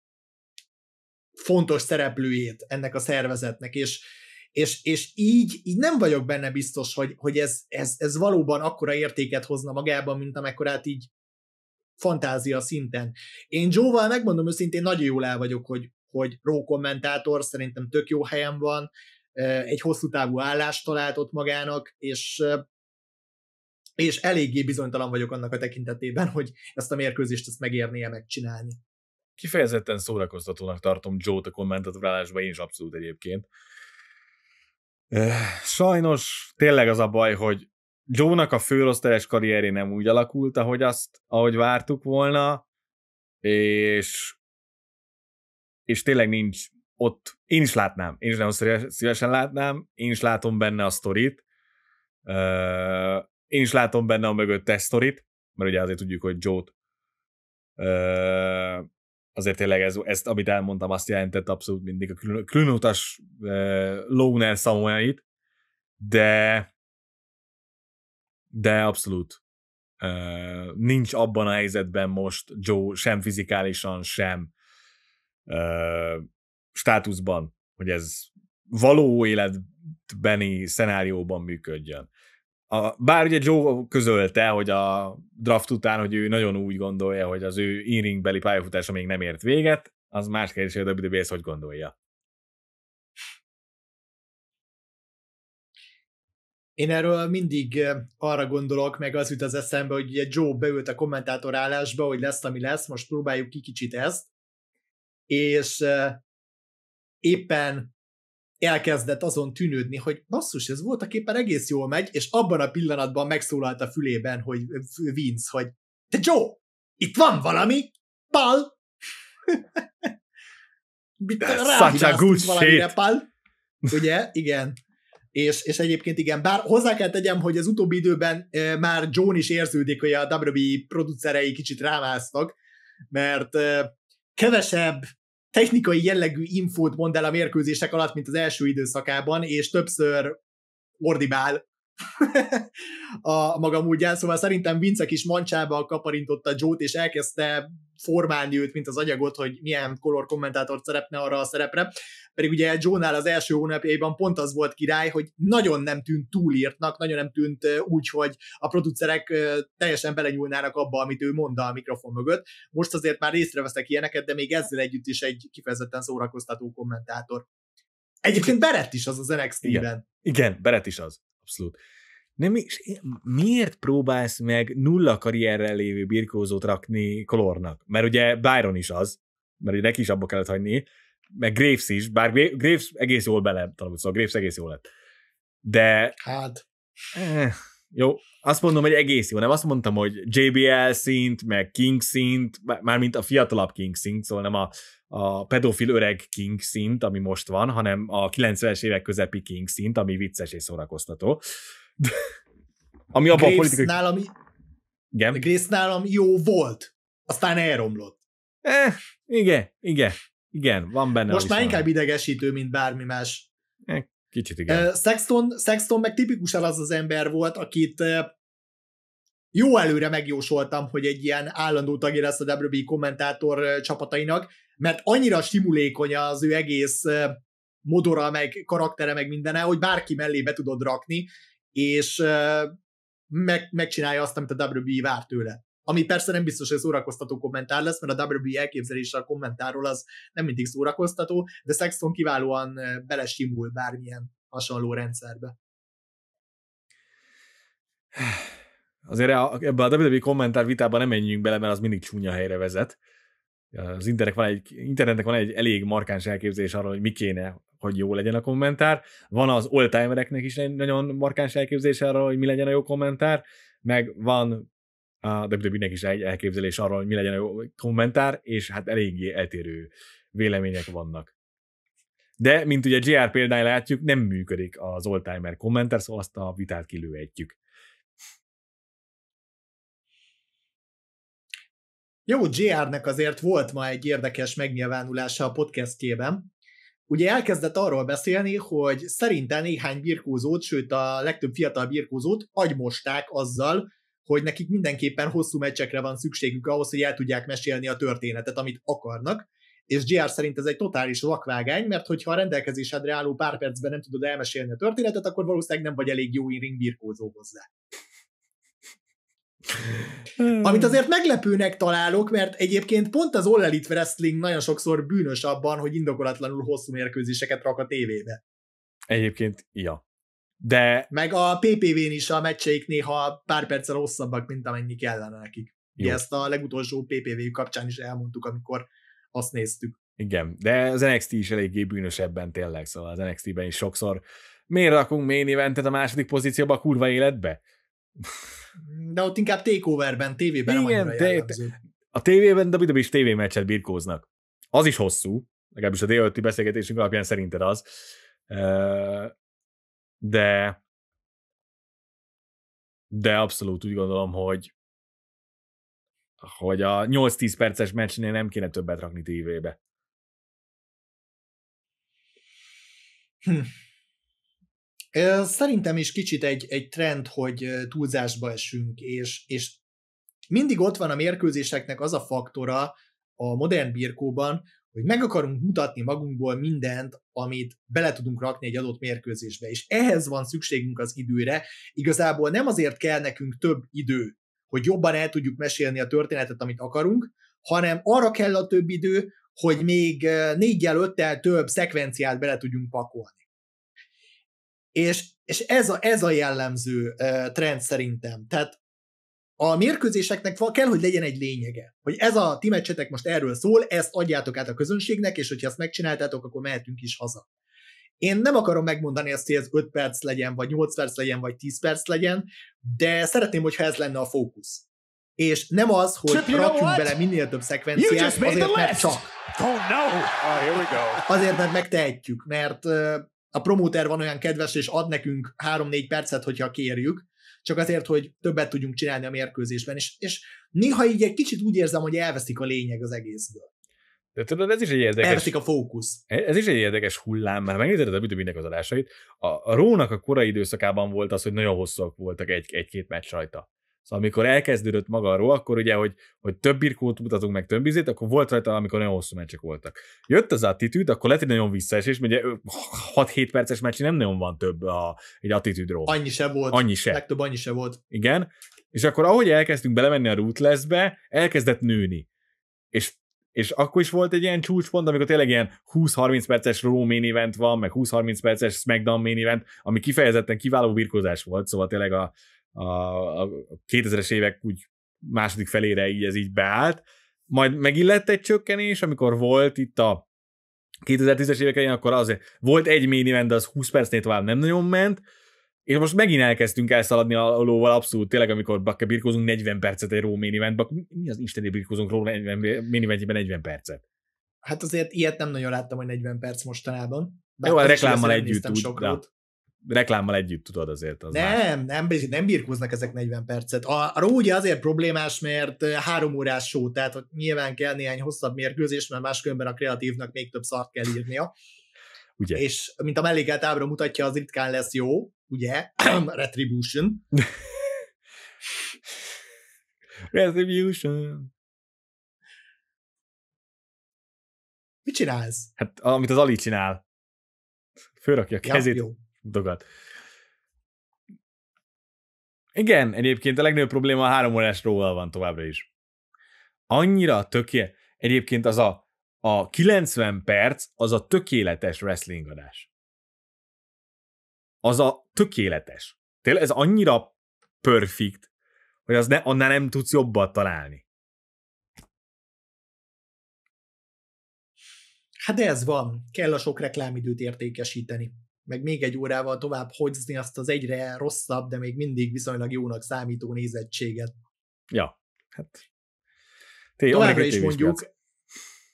fontos szereplőjét ennek a szervezetnek, és és, és így, így nem vagyok benne biztos, hogy, hogy ez, ez, ez valóban akkora értéket hozna magában, mint amekkorát így fantázia szinten. Én Joe-val megmondom őszintén, nagyon jól el vagyok, hogy, hogy Ró kommentátor, szerintem tök jó helyen van, egy hosszú távú állást talált ott magának, és és eléggé bizonytalan vagyok annak a tekintetében, hogy ezt a mérkőzést ezt megérnie megcsinálni. Kifejezetten szórakoztatónak tartom Joe-t a kommentatorálásban, én is abszolút egyébként. Sajnos tényleg az a baj, hogy Joe-nak a főroszteres karrieré nem úgy alakult, ahogy azt, ahogy vártuk volna, és és tényleg nincs ott, én is látnám, én is nagyon szívesen látnám, én is látom benne a sztorit, én is látom benne a mögött sztorit, mert ugye azért tudjuk, hogy Joe-t azért tényleg ez, ezt, amit elmondtam, azt jelentett abszolút mindig a külön, különutas uh, Lowner szamolyait, de de abszolút uh, nincs abban a helyzetben most Joe sem fizikálisan, sem uh, státuszban, hogy ez való életbeni szenárióban működjön. A, bár ugye Joe közölte, hogy a draft után, hogy ő nagyon úgy gondolja, hogy az ő in beli pályafutása még nem ért véget, az más kérdés, hogy a WWE ezt hogy gondolja. Én erről mindig eh, arra gondolok, meg az jut az eszembe, hogy ugye Joe beült a kommentátor állásba, hogy lesz, ami lesz, most próbáljuk ki kicsit ezt, és eh, éppen elkezdett azon tűnődni, hogy basszus, ez voltak éppen egész jól megy, és abban a pillanatban megszólalt a fülében, hogy Vince, hogy te Joe, itt van valami, pal! Such a good shit. pal! Ugye? Igen. És, és egyébként igen, bár hozzá kell tegyem, hogy az utóbbi időben e, már John is érződik, hogy a WWE producerei kicsit rámásznak, mert e, kevesebb technikai jellegű infót mond el a mérkőzések alatt, mint az első időszakában, és többször ordibál a maga módján, szóval szerintem Vince kis mancsába kaparintotta Jót, és elkezdte formálni őt, mint az anyagot, hogy milyen kolor kommentátort szerepne arra a szerepre pedig ugye a az első hónapjaiban pont az volt király, hogy nagyon nem tűnt túlírtnak, nagyon nem tűnt úgy, hogy a producerek teljesen belenyúlnának abba, amit ő mond a mikrofon mögött. Most azért már észreveszek ilyeneket, de még ezzel együtt is egy kifejezetten szórakoztató kommentátor. Egyébként Berett is az az NXT-ben. Igen, igen Berett is az, abszolút. Nem, és miért próbálsz meg nulla karrierrel lévő birkózót rakni Kolornak? Mert ugye Byron is az, mert ugye neki is abba kellett hagyni, meg Graves is, bár Graves egész jól bele tanult, szóval Graves egész jól lett. De... Hát... Eh, jó, azt mondom, hogy egész jó, nem azt mondtam, hogy JBL szint, meg King szint, mármint a fiatalabb King szint, szóval nem a, a pedofil öreg King szint, ami most van, hanem a 90-es évek közepi King szint, ami vicces és szórakoztató. ami abban a politikai... Nálam... Igen? Grace nálam jó volt, aztán elromlott. Eh, igen, igen. Igen, van benne. Most már inkább idegesítő, mint bármi más. Eh, kicsit igen. Eh, Sexton, Sexton meg tipikusan az az ember volt, akit eh, jó előre megjósoltam, hogy egy ilyen állandó tagja lesz a WB kommentátor csapatainak, mert annyira stimulékony az ő egész modora, meg karaktere, meg mindene, hogy bárki mellé be tudod rakni, és meg, megcsinálja azt, amit a WB vár tőle ami persze nem biztos, hogy szórakoztató kommentár lesz, mert a WB e elképzelése a kommentáról az nem mindig szórakoztató, de Sexton kiválóan belesimul bármilyen hasonló rendszerbe. Azért ebbe a WWE kommentár vitában nem menjünk bele, mert az mindig csúnya helyre vezet. Az internetnek van egy, internetnek van egy elég markáns elképzelés arról, hogy mi kéne, hogy jó legyen a kommentár. Van az oldtimereknek is egy nagyon markáns elképzelés arról, hogy mi legyen a jó kommentár, meg van de wwe is egy elképzelés arról, hogy mi legyen a kommentár, és hát eléggé eltérő vélemények vannak. De, mint ugye JR példány látjuk, nem működik az oldtimer kommentár, szóval azt a vitát kilőhetjük. Jó, JR-nek azért volt ma egy érdekes megnyilvánulása a podcastjében. Ugye elkezdett arról beszélni, hogy szerinte néhány birkózót, sőt a legtöbb fiatal birkózót agymosták azzal, hogy nekik mindenképpen hosszú meccsekre van szükségük ahhoz, hogy el tudják mesélni a történetet, amit akarnak, és GR szerint ez egy totális vakvágány, mert hogyha a rendelkezésedre álló pár percben nem tudod elmesélni a történetet, akkor valószínűleg nem vagy elég jó birkózó hozzá. Hmm. Amit azért meglepőnek találok, mert egyébként pont az All Elite Wrestling nagyon sokszor bűnös abban, hogy indokolatlanul hosszú mérkőzéseket rak a tévébe. Egyébként, ja. De... Meg a PPV-n is a meccseik néha pár perccel hosszabbak, mint amennyi kellene nekik. Jó. ezt a legutolsó PPV kapcsán is elmondtuk, amikor azt néztük. Igen, de az NXT is eléggé bűnös ebben tényleg, szóval az NXT-ben is sokszor miért rakunk main eventet a második pozícióba a kurva életbe? De ott inkább takeoverben, tévében Igen, nem te, te, a tévében WWE is tévémeccset birkóznak. Az is hosszú, legalábbis a délelőtti beszélgetésünk alapján szerinted az de de abszolút úgy gondolom, hogy hogy a 8-10 perces meccsnél nem kéne többet rakni tévébe. Hm. Szerintem is kicsit egy, egy trend, hogy túlzásba esünk, és, és mindig ott van a mérkőzéseknek az a faktora a modern birkóban, hogy meg akarunk mutatni magunkból mindent, amit bele tudunk rakni egy adott mérkőzésbe, és ehhez van szükségünk az időre. Igazából nem azért kell nekünk több idő, hogy jobban el tudjuk mesélni a történetet, amit akarunk, hanem arra kell a több idő, hogy még négyel, öttel több szekvenciát bele tudjunk pakolni. És, és ez, a, ez a jellemző trend szerintem. Tehát a mérkőzéseknek kell, hogy legyen egy lényege. Hogy ez a ti meccsetek most erről szól, ezt adjátok át a közönségnek, és hogyha ezt megcsináltátok, akkor mehetünk is haza. Én nem akarom megmondani ezt, hogy ez 5 perc legyen, vagy 8 perc legyen, vagy 10 perc legyen, de szeretném, hogyha ez lenne a fókusz. És nem az, hogy Trip, rakjunk you know bele minél több szekvenciát, azért mert csak. Oh, no. oh, here we go. Azért, mert megtehetjük, mert a promóter van olyan kedves, és ad nekünk 3-4 percet, hogyha kérjük, csak azért, hogy többet tudjunk csinálni a mérkőzésben, és, és néha így egy kicsit úgy érzem, hogy elveszik a lényeg az egészből. De tudod, ez is egy érdekes... Elveszik a fókusz. E, ez is egy érdekes hullám, mert megnézed a btb az adásait. A, a Rónak a korai időszakában volt az, hogy nagyon hosszúak voltak egy, egy-két meccs rajta. Szóval amikor elkezdődött maga a ró, akkor ugye, hogy, hogy több birkót mutatunk meg több izét, akkor volt rajta, amikor nagyon hosszú meccsek voltak. Jött az attitűd, akkor lett egy nagyon visszaesés, ugye 6-7 perces meccs nem nagyon van több a, egy attitűdról. Annyi se volt. Annyi se. Legtöbb annyi se volt. Igen. És akkor ahogy elkezdtünk belemenni a rootlessbe, elkezdett nőni. És és akkor is volt egy ilyen csúcspont, amikor tényleg ilyen 20-30 perces Raw main event van, meg 20-30 perces SmackDown main event, ami kifejezetten kiváló birkózás volt, szóval tényleg a, a, a 2000-es évek úgy második felére így ez így beállt, majd megint lett egy csökkenés, amikor volt itt a 2010-es évek elején, akkor azért volt egy main event, de az 20 percnél tovább nem nagyon ment, és most megint elkezdtünk elszaladni a lóval, abszolút tényleg, amikor bakke birkózunk 40 percet egy Raw main eventbe, mi az Isteni birkózunk Raw main eventjében 40 percet? Hát azért ilyet nem nagyon láttam, hogy 40 perc mostanában. Bár Jó, a reklámmal együtt úgy, de reklámmal együtt tudod azért. Az nem, nem, nem birkóznak ezek 40 percet. A, a Rógya azért problémás, mert három órás só, tehát hogy nyilván kell néhány hosszabb mérkőzés, mert máskülönben a kreatívnak még több szart kell írnia. Ugye? És mint a mellékelt ábra mutatja, az ritkán lesz jó, ugye? Retribution. Retribution. Mit csinálsz? Hát, amit az Ali csinál. Fölrakja a kezét. Ja, jó dogat. Igen, egyébként a legnagyobb probléma a három órás róval van továbbra is. Annyira tökéletes. Egyébként az a, a 90 perc az a tökéletes wrestling adás. Az a tökéletes. Tényleg ez annyira perfect, hogy az ne, annál nem tudsz jobbat találni. Hát de ez van. Kell a sok reklámidőt értékesíteni meg még egy órával tovább hozni azt az egyre rosszabb, de még mindig viszonylag jónak számító nézettséget. Ja, hát... Té, továbbra is mondjuk, is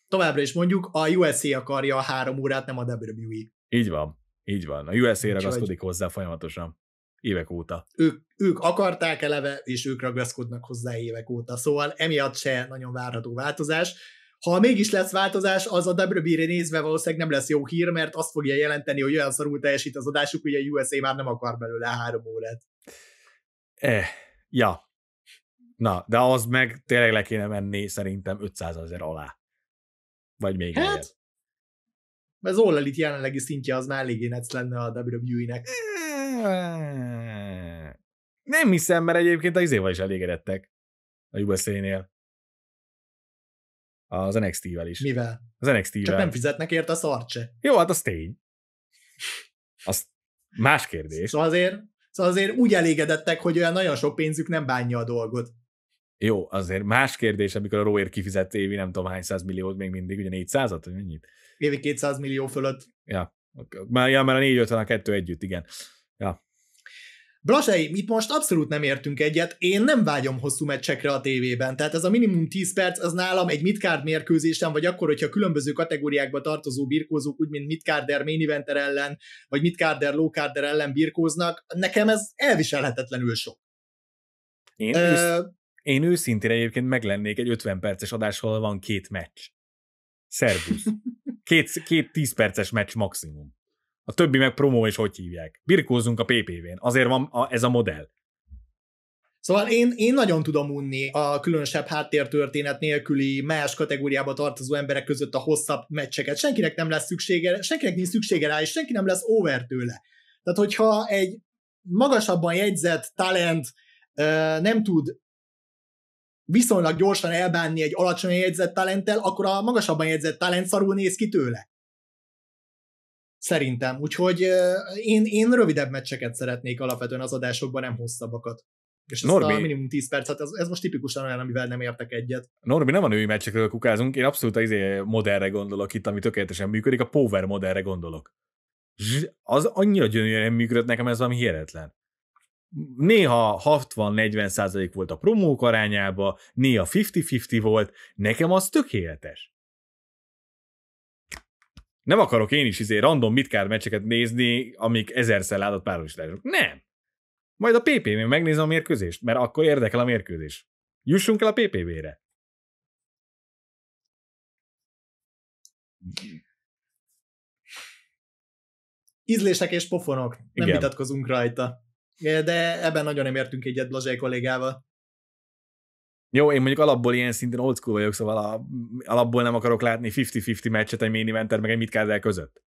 továbbra is mondjuk, a USA akarja a három órát, nem a WWE. Így van, így van. A USA Úgy ragaszkodik vagy... hozzá folyamatosan évek óta. Ők, ők akarták eleve, és ők ragaszkodnak hozzá évek óta. Szóval emiatt se nagyon várható változás. Ha mégis lesz változás, az a WWE nézve valószínűleg nem lesz jó hír, mert azt fogja jelenteni, hogy olyan szarul teljesít az adásuk, hogy a USA már nem akar belőle három órát. Eh, ja. Na, de az meg tényleg le kéne menni szerintem 500 ezer alá. Vagy még hát, egyet. Az All jelenlegi szintje az már eléggé lenne a WWE-nek. Eh, nem hiszem, mert egyébként az izéval is elégedettek a USA-nél. Az NXT-vel is. Mivel? Az NXT-vel. Csak nem fizetnek érte a szart se. Jó, hát az tény. Az más kérdés. Szóval azért, szóval azért úgy elégedettek, hogy olyan nagyon sok pénzük nem bánja a dolgot. Jó, azért más kérdés, amikor a Róér kifizett évi nem tudom hány milliót még mindig, ugye 400-at, vagy mennyit? Évi 200 millió fölött. Ja, már, ja, már a 4 a kettő együtt, igen. Ja, Blasei, mit most abszolút nem értünk egyet, én nem vágyom hosszú meccsekre a tévében, tehát ez a minimum 10 perc, az nálam egy midcard mérkőzésen, vagy akkor, hogyha különböző kategóriákba tartozó birkózók, úgy mint midcarder main eventer ellen, vagy midcarder lowcarder ellen birkóznak, nekem ez elviselhetetlenül sok. Én, Ö... ősz, én őszintén egyébként meglennék egy 50 perces adás, ahol van két meccs. Szerbusz. Két, két 10 perces meccs maximum. A többi meg promó és hogy hívják. Birkózzunk a PPV-n. Azért van a, ez a modell. Szóval én, én nagyon tudom unni a különösebb háttértörténet nélküli más kategóriába tartozó emberek között a hosszabb meccseket. Senkinek nem lesz szüksége, senkinek nincs szüksége rá, és senki nem lesz over tőle. Tehát, hogyha egy magasabban jegyzett talent nem tud viszonylag gyorsan elbánni egy alacsony jegyzett talenttel, akkor a magasabban jegyzett talent szarul néz ki tőle. Szerintem. Úgyhogy én, én rövidebb meccseket szeretnék alapvetően az adásokban, nem hosszabbakat. És Norbi, a minimum 10 perc, hát ez, ez most tipikusan olyan, amivel nem értek egyet. Norbi, nem a női meccsekről kukázunk, én abszolút az izé modellre gondolok itt, ami tökéletesen működik, a power modellre gondolok. Zs, az annyira gyönyörűen működött nekem, ez valami hihetetlen. Néha 60-40 százalék volt a promók arányába, néha 50-50 volt, nekem az tökéletes. Nem akarok én is izé random mitkár meccseket nézni, amik ezerszer látott párosítások. Nem. Majd a PPV-n megnézem a mérkőzést, mert akkor érdekel a mérkőzés. Jussunk el a PPV-re. Ízlések és pofonok. Nem Igen. vitatkozunk rajta. De ebben nagyon nem értünk egyet Blazsely kollégával. Jó, én mondjuk alapból ilyen szinten old school vagyok, szóval a, alapból nem akarok látni 50-50 meccset egy main eventer, meg egy midcarder között.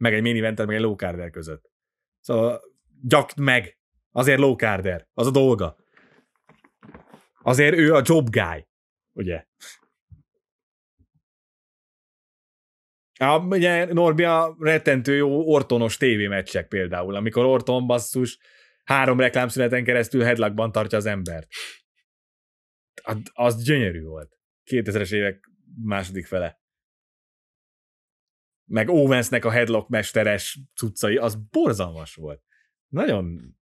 Meg egy main eventer, meg egy low között. Szóval gyakt meg, azért low carder, az a dolga. Azért ő a job guy, ugye? A, ugye Norbi a rettentő jó ortonos tévémeccsek például, amikor Orton basszus három reklámszüneten keresztül headlockban tartja az embert. Hát, az gyönyörű volt. 2000-es évek második fele. Meg Owensnek a headlock mesteres cuccai, az borzalmas volt. Nagyon...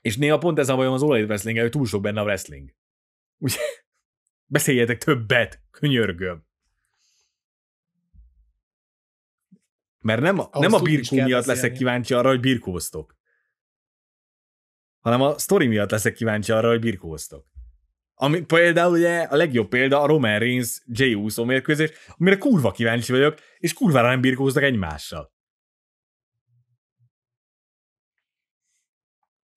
És néha pont ez a bajom az All wrestling hogy túl sok benne a wrestling. Ugye? Beszéljetek többet, könyörgöm. Mert nem, a, nem a birkó miatt leszek kíváncsi arra, hogy birkóztok hanem a sztori miatt leszek kíváncsi arra, hogy birkóztok. Ami például ugye a legjobb példa a Roman Reigns J. Uso mérkőzés, amire kurva kíváncsi vagyok, és kurvára nem birkóznak egymással.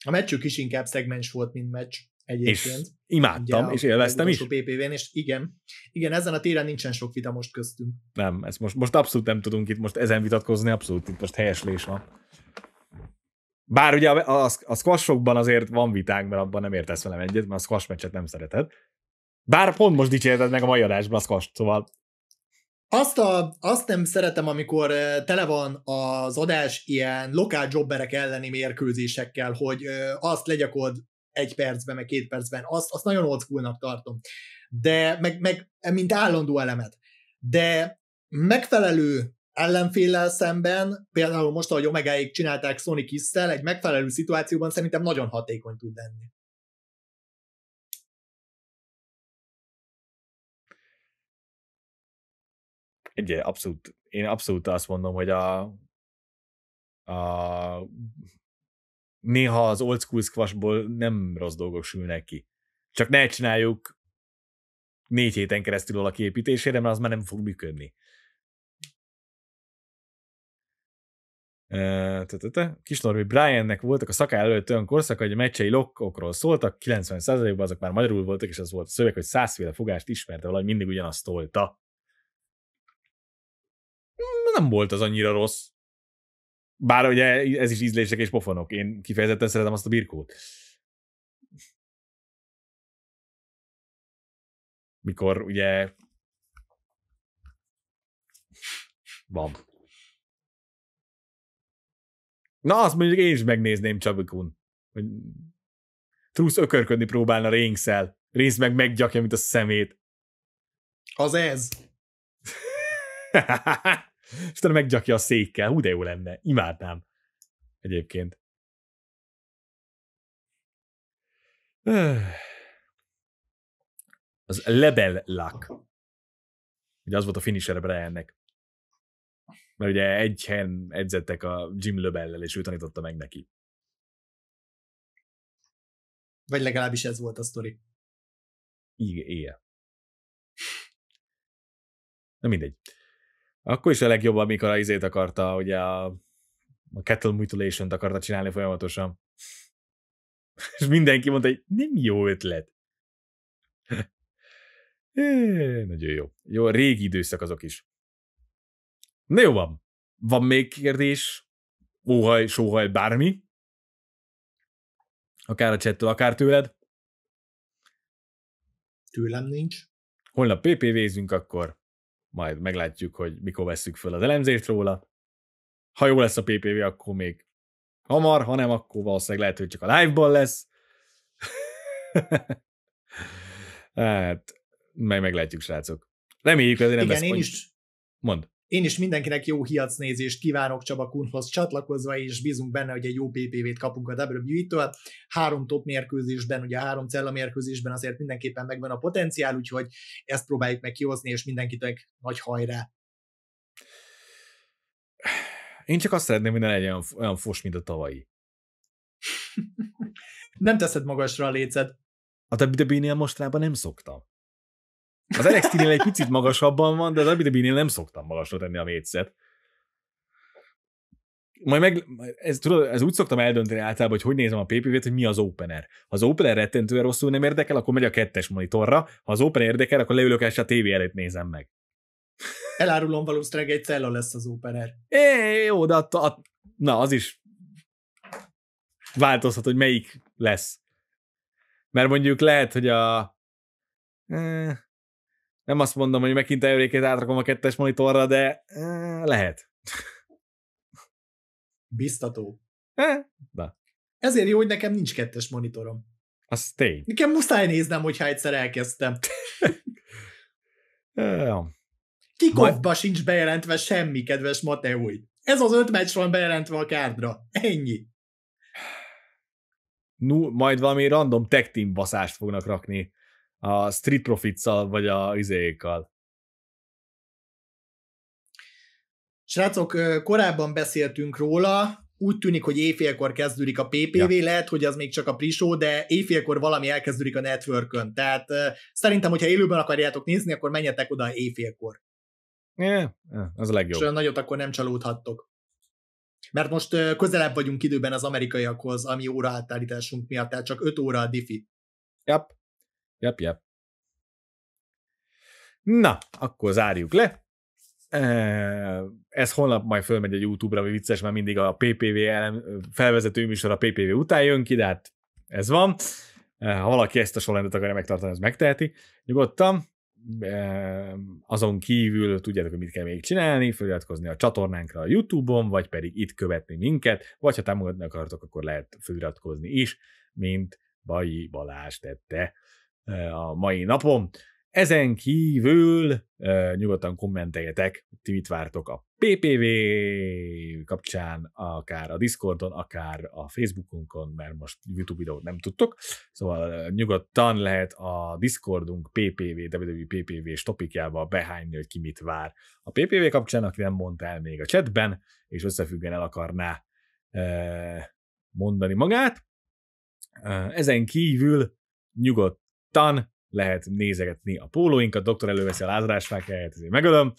A meccsük is inkább szegmens volt, mint meccs egyébként. És imádtam, Ugye, és élveztem is. PPV-n, és igen, igen, ezen a téren nincsen sok vita most köztünk. Nem, ezt most, most abszolút nem tudunk itt most ezen vitatkozni, abszolút itt most helyeslés van. Bár ugye a, a, a squashokban azért van vitánk, mert abban nem értesz velem egyet, mert a squash meccset nem szereted. Bár pont most dicsérted meg a mai adásban a squash szóval azt, a, azt nem szeretem, amikor tele van az adás ilyen lokál jobberek elleni mérkőzésekkel, hogy azt legyakod egy percben, meg két percben, azt, azt nagyon old school tartom. De, meg, meg, mint állandó elemet. De megfelelő ellenféllel szemben, például most, ahogy Omegáig csinálták Sony kiss egy megfelelő szituációban szerintem nagyon hatékony tud lenni. Ugye, abszolút, én abszolút azt mondom, hogy a, a néha az old school squashból nem rossz dolgok sülnek ki. Csak ne csináljuk négy héten keresztül a építésére, mert az már nem fog működni. Kis Norbi Briannek voltak a szakáll előtt olyan korszak, hogy a meccsei lokkokról szóltak, 90%-ban azok már magyarul voltak, és az volt a szöveg, hogy százféle fogást ismerte, valahogy mindig ugyanazt tolta. Hmm, nem volt az annyira rossz. Bár ugye ez is ízlések és pofonok. Én kifejezetten szeretem azt a birkót. Mikor ugye van. Na, azt mondjuk én is megnézném Csabikun. Hogy Trusz ökörködni próbálna Rénkszel. Rénz meg meggyakja, mint a szemét. Az ez. Aztán meggyakja a székkel. Hú, de jó lenne. Imádnám. Egyébként. Az Lebel Luck. Ugye az volt a finisher Briannek mert ugye egy helyen edzettek a Jim Löbellel, és ő tanította meg neki. Vagy legalábbis ez volt a sztori. Igen, igen. Na mindegy. Akkor is a legjobb, amikor a izét akarta, ugye a, a kettle mutilation akarta csinálni folyamatosan. És mindenki mondta, hogy nem jó ötlet. É, nagyon jó. Jó, régi időszak azok is. Na jó van. Van még kérdés? Óhaj, sóhaj, bármi? Akár a csettől, akár tőled? Tőlem nincs. Holnap PPV-zünk akkor, majd meglátjuk, hogy mikor veszük föl az elemzést róla. Ha jó lesz a PPV, akkor még hamar, ha nem, akkor valószínűleg lehet, hogy csak a live-ban lesz. hát, meg meglátjuk, srácok. Reméljük, hogy nem Igen, lesz én is. Mond. Én is mindenkinek jó hiacnézést kívánok Csaba Kunhoz csatlakozva, és bízunk benne, hogy egy jó PPV-t kapunk a WWE-től. Három top mérkőzésben, ugye a három cella mérkőzésben azért mindenképpen megvan a potenciál, úgyhogy ezt próbáljuk meg kihozni, és mindenkinek nagy hajrá! Én csak azt szeretném, hogy ne legyen olyan fos, mint a tavalyi. Nem teszed magasra a lécet. A többi nél mostanában nem szoktam. Az NXT-nél egy picit magasabban van, de az WWE-nél nem szoktam magasra tenni a mécet. Majd meg, ez, tudod, ez úgy szoktam eldönteni általában, hogy hogy nézem a PPV-t, hogy mi az opener. Ha az opener rettentően rosszul nem érdekel, akkor megy a kettes monitorra, ha az opener érdekel, akkor leülök és a tévé előtt nézem meg. Elárulom, valószínűleg egy cella lesz az opener. É, jó, de a, a, na, az is változhat, hogy melyik lesz. Mert mondjuk lehet, hogy a... Eh, nem azt mondom, hogy megint előrékét átrakom a kettes monitorra, de eh, lehet. Biztató. de. Eh, Ezért jó, hogy nekem nincs kettes monitorom. Az tény. Nekem muszáj néznem, hogyha egyszer elkezdtem. Kikoffba Majd... sincs bejelentve semmi, kedves Mateúj. Ez az öt meccs van bejelentve a kárdra. Ennyi. Nú, majd valami random tech team baszást fognak rakni a Street profits vagy a izékkal. Srácok, korábban beszéltünk róla, úgy tűnik, hogy éjfélkor kezdődik a PPV, ja. lehet, hogy az még csak a prisó, de éjfélkor valami elkezdődik a networkön. Tehát szerintem, hogyha élőben akarjátok nézni, akkor menjetek oda éjfélkor. É, az a legjobb. És olyan nagyot akkor nem csalódhattok. Mert most közelebb vagyunk időben az amerikaiakhoz, ami óraátállításunk miatt, tehát csak 5 óra a diffi. Yep. Jep, jep. Na, akkor zárjuk le. Ez holnap majd fölmegy a YouTube-ra, ami vicces, mert mindig a PPV elem, felvezető műsor a PPV után jön ki, de hát ez van. Ha valaki ezt a sorrendet akarja megtartani, az megteheti. Nyugodtan. Azon kívül tudjátok, hogy mit kell még csinálni, feliratkozni a csatornánkra a YouTube-on, vagy pedig itt követni minket, vagy ha támogatni akartok, akkor lehet feliratkozni is, mint Bai Balázs tette a mai napon. Ezen kívül nyugodtan kommenteljetek, ti mit vártok a PPV kapcsán, akár a Discordon, akár a Facebookunkon, mert most YouTube videót nem tudtok, szóval nyugodtan lehet a Discordunk PPV, WWE PPV topikjába behányni, hogy ki mit vár a PPV kapcsán, aki nem mondta el még a chatben, és összefüggően el akarná mondani magát. Ezen kívül nyugodt tan, lehet nézegetni a pólóinkat, doktor előveszi a lázadásfákjáját, ezért megölöm.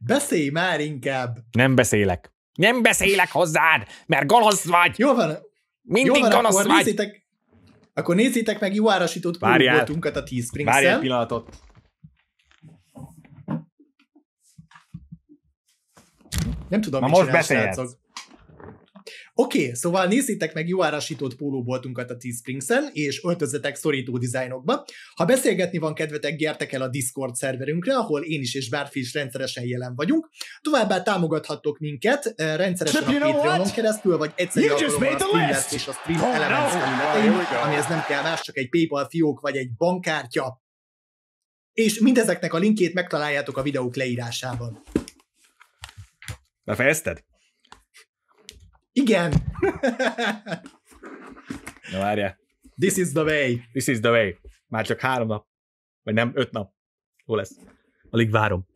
Beszélj már inkább! Nem beszélek. Nem beszélek hozzád, mert gonosz vagy! Jó van. Mindig Jó van, gonosz akkor vagy! Nézzétek, akkor nézzétek meg jó árasított pólóboltunkat a Teespring-szel. Várjál pillanatot. Nem tudom, Ma mit most beszélsz. Srácok oké, okay, szóval nézzétek meg jó árasított pólóboltunkat a t en és öltözetek szorító dizájnokba. Ha beszélgetni van kedvetek, gyertek el a Discord szerverünkre, ahol én is és Bárfi is rendszeresen jelen vagyunk. Továbbá támogathattok minket eh, rendszeresen But a Patreonon keresztül, vagy egyszerűen alkalommal a streamert és a stream oh, elements no. Oh, amihez nem kell más, csak egy PayPal fiók vagy egy bankkártya. És mindezeknek a linkjét megtaláljátok a videók leírásában. Befejezted? Igen! Na várjál. This is the way. This is the way. Már csak három nap. Vagy nem, öt nap. Jó lesz. Alig várom.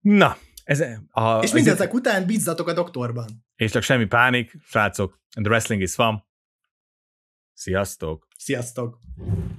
Na, ez a... És mindezek ez... után bízzatok a doktorban. És csak semmi pánik, srácok. And the wrestling is fun. Sziasztok! Sziasztok!